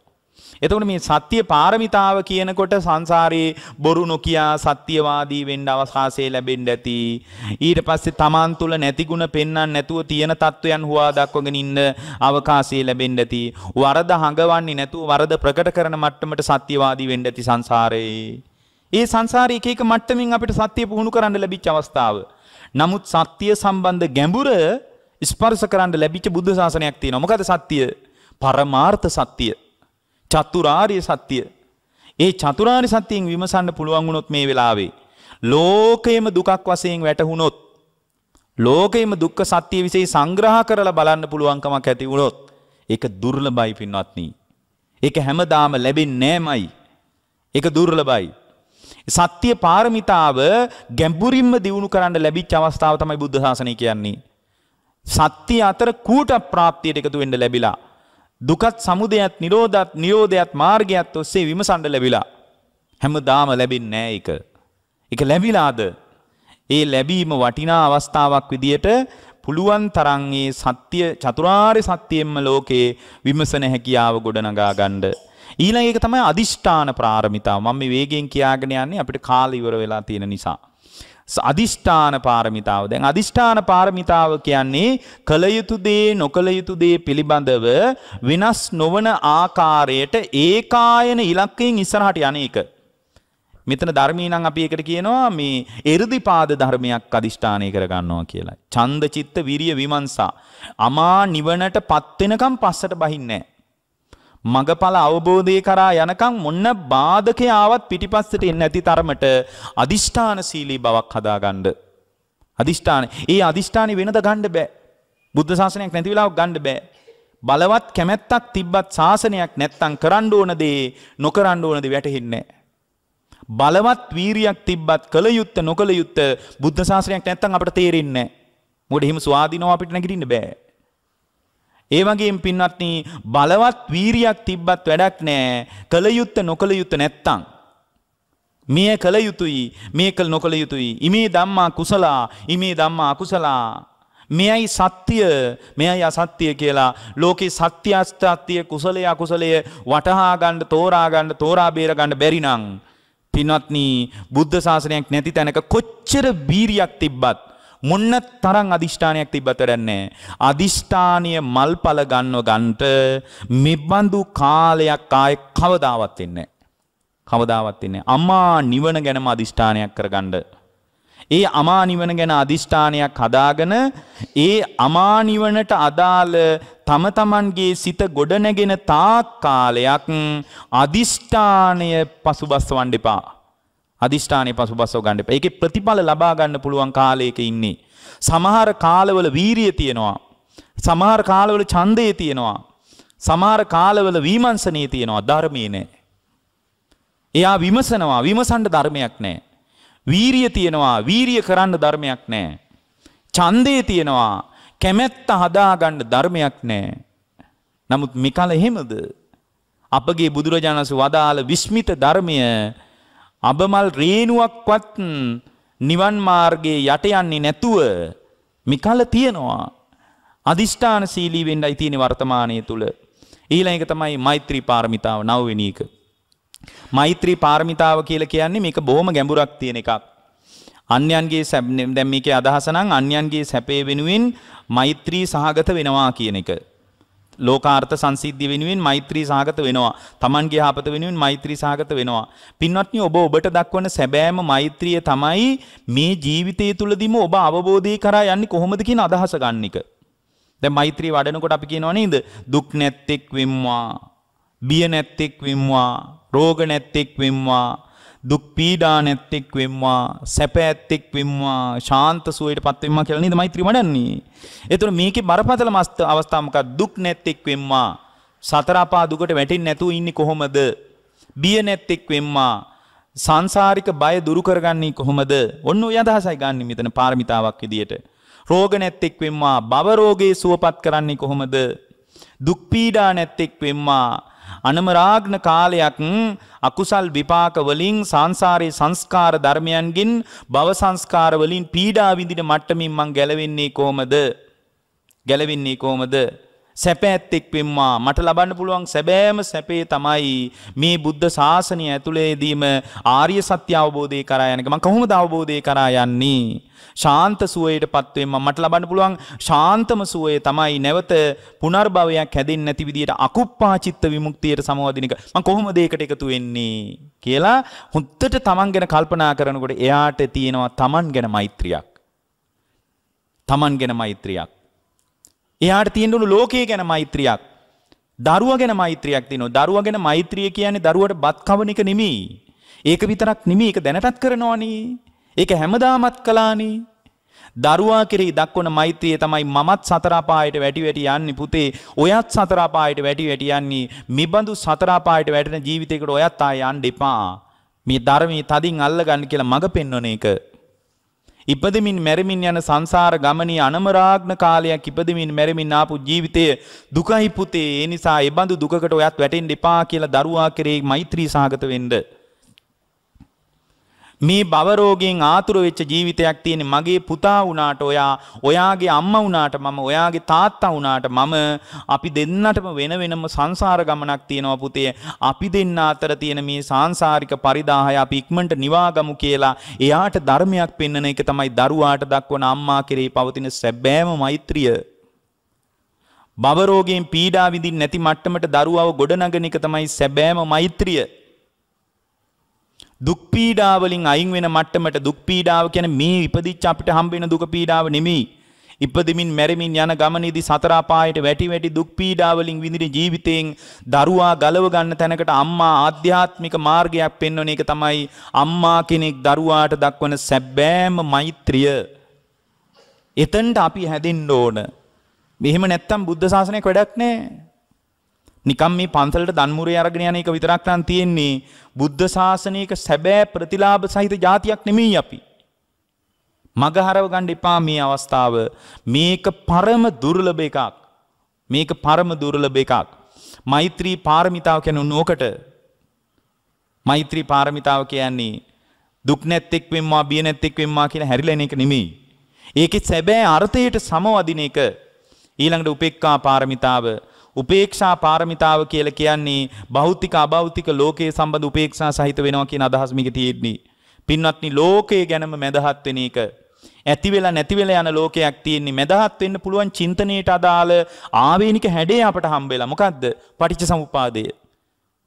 එතකොට මේ සත්‍ය පාරමිතාව කියනකොට සංසාරයේ බොරු නොකියා සත්‍යවාදී වෙන්න අවකාශය ලැබෙන්න ඇති. ඊට පස්සේ තමන් තුළ නැති ಗುಣ පෙන්වන්න නැතුව තියෙන தত্ত্বයන් හුවා දක්වගෙන ඉන්න අවකාශය ලැබෙන්න ඇති. වරද හඟවන්නේ නැතුව වරද ප්‍රකට කරන මට්ටමට සත්‍යවාදී වෙන්න ඇති සංසාරයේ. ඒ සංසාරයේ එක එක මට්ටමින් අපිට සත්‍ය පුහුණු කරන්න ලැබිච්ච අවස්ථාව. නමුත් සත්‍ය සම්බන්ධ ගැඹුර ස්පර්ශ කරන්න ලැබිච්ච බුද්ධ ශාසනයක් තියෙනවා. මොකද සත්‍ය? පරමාර්ථ සත්‍යය. චතුරාර්ය සත්‍යය. ඒ චතුරාර්ය සත්‍යයෙන් විමසන්න පුළුවන් වුණොත් මේ වෙලාවේ ලෝකයේම දුකක් වශයෙන් වැටහුණොත් ලෝකයේම දුක්ඛ සත්‍ය વિશે සංග්‍රහ කරලා බලන්න පුළුවන්කමක් ඇති වුණොත් ඒක දුර්ලභයි පින්වත්නි. ඒක හැමදාම ලැබෙන්නේ නැමයි. ඒක දුර්ලභයි. සත්‍ය පාරමිතාව ගැඹුරින්ම දියුණු කරන්න ලැබිච්ච අවස්ථාව තමයි බුද්ධ ශාසනය කියන්නේ. සත්‍ය අතර කූට ප්‍රාප්තියට එකතු වෙන්න ලැබිලා දුකත් සමුදයත් නිරෝධත් නිරෝධයත් මාර්ගයත් ඔස්සේ විමසන්න ලැබිලා. හැමදාම ලැබෙන්නේ නෑ ඒක. ඒක ලැබිලාද? ඒ ලැබීම වටිනා අවස්ථාවක් විදියට පුළුවන් තරම් මේ සත්‍ය චතුරාර්ය සත්‍යෙම්ම ලෝකේ විමසන හැකියාව ගොඩනගා ගන්න. ඊළඟ එක තමයි අදිෂ්ඨාන ප්‍රාරමිතාව. මම මේ වේගෙන් කියාගෙන යන්නේ අපිට කාලය ඉවර වෙලා තියෙන නිසා. අධිෂ්ඨාන පාරමිතාව දැන් අධිෂ්ඨාන පාරමිතාව කියන්නේ කළ යුතු දේ නොකළ යුතු දේ පිළිබඳව වෙනස් නොවන ආකාරයට ඒකායන ඉලක්කයෙන් ඉස්සරහට යන්නේක. මෙතන ධර්මී නම් අපි ඒකට කියනවා මේ එ르දිපාද ධර්මයක් අදිෂ්ඨානය කරගන්නවා කියලා. ඡන්ද චිත්ත විරිය විමංශා. අමා නිවනට පත් වෙනකම් පස්සට බහින්නේ නැහැ. මගඵල අවබෝධය කරා යනකම් මොන්න බාධකේ ආවත් පිටිපස්සට එන්නේ නැති තරමට අදිෂ්ඨානශීලී බවක් හදාගන්න. අදිෂ්ඨාන. ඒ අදිෂ්ඨානෙ වෙනද ගන්න බෑ. බුද්ධ ශාසනයක් නැති වෙලාවක ගන්න බෑ. බලවත් කැමැත්තක් තිබ්බත් ශාසනයක් නැත්තම් කරන්න ඕන දේ නොකරන්න ඕන දේ වැටහෙන්නේ නැහැ. බලවත් වීරියක් තිබ්බත් කළ යුත්ත නොකළ යුත්ත බුද්ධ ශාසනයක් නැත්තම් අපිට තේරෙන්නේ නැහැ. මොකද එහෙම ස්වාධීනව අපිට නැගිටින්න බෑ. ඒ වගේම පින්වත්නි බලවත් වීරියක් තිබ්බත් වැඩක් නෑ කල යුත්ත නොකල යුත්ත නැත්තම් මෙය කල යුතුයි මේ කල නොකල යුතුයි ඉමේ ධම්මා කුසලා ඉමේ ධම්මා අකුසලා මෙයයි සත්‍ය මෙයයි අසත්‍ය කියලා ලෝකේ සත්‍ය අස්ත්‍ය කුසලයේ අකුසලයේ වටහා ගන්න තෝරා ගන්න තෝරා බේර ගන්න බැරි නම් පින්වත්නි බුද්ධ ශාසනයක් නැති තැනක කොච්චර වීරියක් තිබ්බත් මොන්න තරම් අදිෂ්ඨානයක් තිබ්බත් වැඩන්නේ. අදිෂ්ඨානීය මල්පල ගන්නව ගන්නට මිබඳු කාලයක් ආයේ කවදාවත් ඉන්නේ කවදාවත් ඉන්නේ. අමා නිවන ගැනම අදිෂ්ඨානයක් කරගන්න. ඒ අමා නිවන ගැන අදිෂ්ඨානයක් හදාගෙන ඒ අමා නිවනට අදාළ තම තමන්ගේ සිත ගොඩනැගෙන තාක් කාලයක් අදිෂ්ඨානය පසුබස්වන්න එපා. අධිෂ්ඨානය පසුබස්සව ගන්න එපා. ඒකේ ප්‍රතිඵල ලබා ගන්න පුළුවන් කාලයක ඉන්නේ. සමහර කාලවල වීරිය තියෙනවා. සමහර කාලවල ඡන්දය තියෙනවා. සමහර කාලවල විමර්ශනීය තියෙනවා. ධර්මයේ නැහැ. එයා විමසනවා. විමසන්න ධර්මයක් නැහැ. වීරිය තියෙනවා. වීරිය කරන්න ධර්මයක් නැහැ. ඡන්දය තියෙනවා. කැමැත්ත හදාගන්න ධර්මයක් නැහැ. නමුත් මිකල එහෙමද? අපගේ බුදුරජාණන්සේ වදාළ විස්මිත ධර්මය අබමල් රේනුවක්වත් නිවන් මාර්ගයේ යට යන්නේ නැතුව මිකල තියනවා. අදිෂ්ඨාන සීලී වෙන්නයි තියෙන වර්තමානයේ තුල. ඊළඟ එක තමයි මෛත්‍රී පාරමිතාව නවවෙනි එක. මෛත්‍රී පාරමිතාව කියලා කියන්නේ මේක බොහොම ගැඹුරක් තියෙන එකක්. අන්‍යයන්ගේ දැන් මේකේ අදහස නම් අන්‍යයන්ගේ සැපේ වෙනුවෙන් මෛත්‍රී සහගත වෙනවා කියන එක. ලෝකාර්ථ සංසිද්ධිය වෙනුවෙන් මෛත්‍රී සාගත වෙනවා. Tamanගේ යහපත වෙනුවෙන් මෛත්‍රී සාගත වෙනවා. පින්වත්නි ඔබ ඔබට දක්වන සැබෑම මෛත්‍රිය තමයි මේ ජීවිතය තුලදීම ඔබ අවබෝධය කරා යන්නේ කොහොමද කියන අදහස ගන්න එක. දැන් මෛත්‍රී වඩනකොට අපි කියනවා නේද? දුක් නැත්තේක් වෙම්වා, බිය නැත්තේක් වෙම්වා, රෝග නැත්තේක් වෙම්වා, දුක් පීඩා නැත්තෙක් වෙම්වා සැප ඇත්තෙක් වෙම්වා ශාන්ත සුවයට පත් වෙම්වා කියලා නේද මෛත්‍රී වඩන්නේ. ඒතර මේකේ බරපතල මස්ත අවස්ථාව මොකක්ද? දුක් නැත්තෙක් වෙම්වා සතර අපා දුකට වැටෙන්නේ නැතුව ඉන්නේ කොහොමද? බිය නැත්තෙක් වෙම්මා සංසාරික බය දුරු කරගන්නේ කොහොමද? ඔන්න ඔය අදහසයි ගන්න මෙතන පාරමිතාවක් විදියට. රෝග නැත්තෙක් වෙම්මා භව රෝගේ සුවපත් කරන්නේ කොහොමද? දුක් පීඩා නැත්තෙක් වෙම්මා අනමරාග්න කාලයක් අකුසල් විපාක වලින් සංසාරයේ සංස්කාර ධර්මයන්ගෙන් භව සංස්කාර වලින් පීඩා විඳින මට්ටමින් මං ගැලවෙන්නේ කොහමද? ගැලවෙන්නේ කොහමද? සැපැත්තෙක් පෙන්වා මට ලබන්න පුළුවන් සැබෑම සැපේ තමයි මේ බුද්ධ ශාසනය ඇතුළේදීම ආර්ය සත්‍ය අවබෝධය කරා යනක මම කොහොමද අවබෝධය කරා යන්නේ ශාන්ත සුවයට පත් වෙන්න මට ලබන්න පුළුවන් ශාන්තම සුවය තමයි නැවත පුනර්භවයක් හැදෙන්නේ නැති විදියට අකුප්පා චිත්ත විමුක්තියට සමවදින එක මම කොහොමද ඒකට එකතු වෙන්නේ කියලා හොද්දට තමන් ගැන කල්පනා කරනකොට එයාට තියෙනවා තමන් ගැන මෛත්‍රියක් තමන් ගැන මෛත්‍රියක් එයාට තියෙන්ඩුණු ලෝකයේ ගැන මෛත්‍රියක්. දරුව ගැන මෛත්‍රියක් තිනො දරුව ගැන මෛත්‍රිය කියන්නේ දරුවට බත්කවන එක නෙමී. ඒක විතරක් නිමී එක දැනටත් කරනවානී. ඒක හැමදාමත් කලානී. දරුවා කෙරෙහි දක්වන මෛත්‍රිය තමයි මමත් සතරාපායට වැටි වැටි යන්නේ පුතේ. ඔයත් සතරාපායට වැටි වැටි යන්නේ. මිබඳු සතරාපායට වැටෙන ජීවිතයකට ඔයත් ආය යන්න එපා. මේ ධර්මයේ තදින් අල්ලගන්න කියලා මඟ පෙන්වන එක ඉපදමින් මැරමින් යන සංසාර ගමනී අනමරාග්න කාලයක් ඉපදමින් මැරමින් ආපු ජීවිතය දුකයි පුතේ ඒ නිසා එබඳු දුකට ඔයත් වැටෙන් දෙපා කියලා දරුවා කරේ මෛත්‍රී සාගත වෙන්ඩ. මේ භව රෝගයෙන් ආතුර වෙච්ච ජීවිතයක් තියෙන මගේ පුතා වුණාට ඔයා ඔයාගේ අම්මා වුණාට මම ඔයාගේ තාත්තා වුණාට මම අපි දෙන්නටම වෙන වෙනම සංසාර ගමනක් තියෙනවා පුතේ අපි දෙන්න අතර තියෙන මේ සාංශාරික පරිදාහය අපි ඉක්මනට නිවාගමු කියලා එයාට ධර්මයක් පෙන්වන එක තමයි දරුවාට දක්වන අම්මා කෙරෙහි පවතින සැබෑම මෛත්‍රිය භව රෝගයෙන් පීඩා විඳින්න නැති මට්ටමට දරුවව ගොඩනගන එක තමයි සැබෑම මෛත්‍රිය දුක් පීඩා වලින් අයින් වෙන මට්ටමට දුක් පීඩාව කියන්නේ මේ ඉපදිච්ච අපිට හම්බ වෙන දුක පීඩාව නෙමෙයි. ඉපදෙමින් මැරෙමින් යන ගමනේදී සතර අපායට වැටි වැටි දුක් පීඩා වලින් විඳින ජීවිතයෙන් දරුවා ගලව ගන්න තැනකට අම්මා ආධ්‍යාත්මික මාර්ගයක් පෙන්වන එක තමයි අම්මා කෙනෙක් දරුවාට දක්වන සැබෑම මෛත්‍රිය. එතනට අපි හැදෙන්න ඕන. මෙහෙම නැත්තම් බුද්ධ ශාසනයක වැඩක් නැහැ. නිකම් මේ පන්සලට දන්මුරේ අරගෙන යන එක විතරක් නම් තියෙන්නේ බුද්ධ ශාසනයක සැබෑ ප්‍රතිලාභ සහිත જાතියක් නෙමෙයි අපි. මගහරව ගන්න එපා මේ අවස්ථාව. මේක පරම දුර්ලභ එකක්. මේක පරම දුර්ලභ එකක්. මෛත්‍රී පාරමිතාව කියන්නේ නෝකට. මෛත්‍රී පාරමිතාව කියන්නේ දුක් නැත්තෙක් වෙම්මා බිය නැත්තෙක් වෙම්මා කියලා හැරිලා එන එක නෙමෙයි. ඒකේ සැබෑ අර්ථයට සමවදින එක ඊළඟට උපේක්ඛා පාරමිතාව උපේක්ෂා පාරමිතාව කියලා කියන්නේ භෞතික අභෞතික ලෝකයේ සම්බන්ධ උපේක්ෂා සහිත වෙනවා කියන අදහස් මේකේ තියෙන්නේ. පින්වත්නි ලෝකයේ ගැනම මැදහත් වෙන එක ඇති වෙලා නැති වෙලා යන ලෝකයක් තියෙන්නේ මැදහත් වෙන්න පුළුවන් චින්තනයට අදාළ ආවේනික හැඩය අපට හම්බ වෙලා මොකද්ද පටිච්චසමුප්පාදය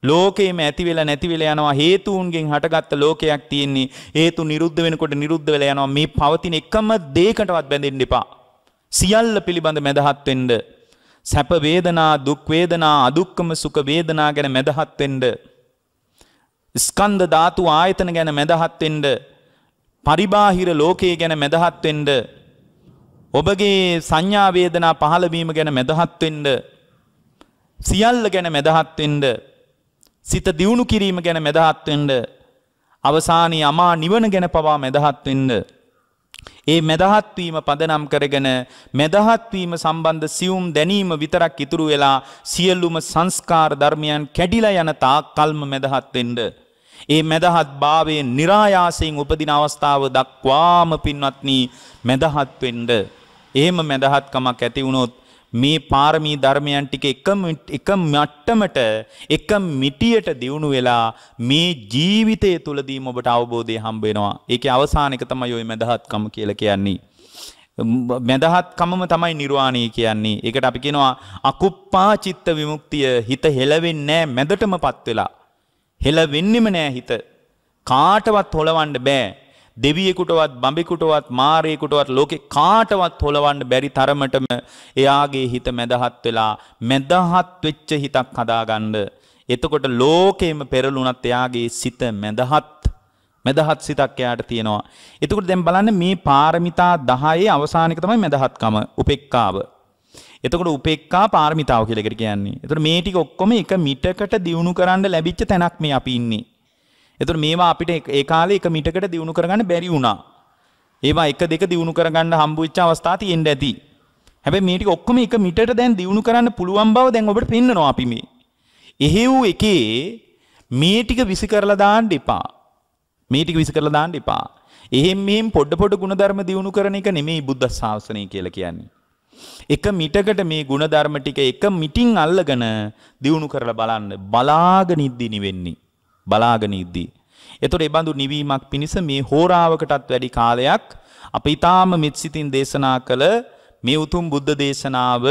ලෝකේම ඇති වෙලා නැති වෙලා යනවා හේතුන්ගෙන් හටගත්ත ලෝකයක් තියෙන්නේ හේතු නිරුද්ධ වෙනකොට නිරුද්ධ වෙලා යනවා මේ පවතින එකම දෙයකටවත් බැඳෙන්න එපා සියල්ල පිළිබඳ මැදහත් වෙන්න සැප වේදනා දුක් වේදනා අදුක්කම සුඛ වේදනා ගැන මැදහත් වෙන්න ස්කන්ධ ධාතු ආයතන ගැන මැදහත් වෙන්න පරිබාහිර ලෝකයේ ගැන මැදහත් වෙන්න ඔබගේ සංඥා වේදනා පහළ වීම ගැන මැදහත් වෙන්න සියල්ල ගැන මැදහත් වෙන්න සිත දියුණු කිරීම ගැන මැදහත් වෙන්න අවසානයේ අමා නිවන ගැන පවා මැදහත් වෙන්න ඒ මැදහත්වීම පදනම් කරගෙන මැදහත්වීම සම්බන්ධ සියුම් දැනීම විතරක් ඉතුරු වෙලා සියල්ලුම සංස්කාර ධර්මයන් කැඩිලා යන තාක් කල්ම මැදහත්වෙන්ඩ. ඒ මැදහත් භාවේ නිරායාසයෙන් උපදින අවස්ථාව දක්වාම පින්වත්නී මැදහත්වෙන්ඩ. ඒම මැදහත්කමක් ඇති වුණොත් මේ පාරමී ධර්මයන් ටික එකම එක මට්ටමට එක මිටියට දියුණු වෙලා මේ ජීවිතය තුළදීම ඔබට අවබෝධය හම්බ වෙනවා. ඒකේ අවසාන එක තමයි ওই මදහත්කම කියලා කියන්නේ. මැදහත්කමම තමයි නිර්වාණය කියන්නේ. ඒකට අපි කියනවා අකුප්පා චිත්ත විමුක්තිය හිත හෙලවෙන්නේ නැහැ මැදටමපත් වෙලා. හෙලවෙන්නෙම නැහැ හිත. කාටවත් හොලවන්න බෑ. දෙවියෙකුටවත් බඹෙකුටවත් මාරයෙකුටවත් ලෝකෙ කාටවත් හොලවන්න බැරි තරමටම එයාගේ හිත මැදහත් වෙලා මැදහත් වෙච්ච හිතක් හදාගන්න. එතකොට ලෝකෙම පෙරළුණත් එයාගේ සිත මැදහත් මැදහත් සිතක් එයාට තියෙනවා. එතකොට දැන් බලන්න මේ පාරමිතා 10 අවසානික තමයි මැදහත්කම උපේක්ඛාව. එතකොට උපේක්ඛා පාරමිතාව කියලා එකට කියන්නේ. එතකොට මේ ටික ඔක්කොම එක මිටකට දියුණු කරන්න ලැබිච්ච තැනක් මේ අපි ඉන්නේ. එතකොට මේවා අපිට ඒ කාලේ එක මිටකට දිනු කරගන්න බැරි වුණා. ඒවා එක දෙක දිනු කරගන්න හම්බුච්ච අවස්ථා තියෙන්න ඇති. හැබැයි මේ ටික ඔක්කොම එක මිටට දැන් දිනු කරන්න පුළුවන් බව දැන් ඔබට පෙන්නනවා අපි මේ. එහෙව් එකේ මේ ටික විසි කරලා දාන්න එපා. මේ ටික විසි කරලා දාන්න එපා. එහෙම් මෙහෙම් පොඩ පොඩ ගුණධර්ම දිනු කරන එක නෙමෙයි බුද්ධ ශාසනය කියලා කියන්නේ. එක මිටකට මේ ಗುಣධර්ම ටික එක මිටින් අල්ලගෙන දිනු කරලා බලන්න බලාගෙන ඉද්දි නිවෙන්නේ. බලාගෙන ඉද්දී. එතකොට ඒ බඳු නිවීමක් පිණිස මේ හෝරාවකටත් වැඩි කාලයක් අප ඊටාම මෙත්සිතින් දේශනා කළ මේ උතුම් බුද්ධ දේශනාව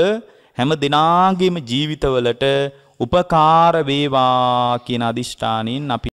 හැම දිනාගේම ජීවිතවලට උපකාර වේවා කියන අදිෂ්ඨානයෙන් අපි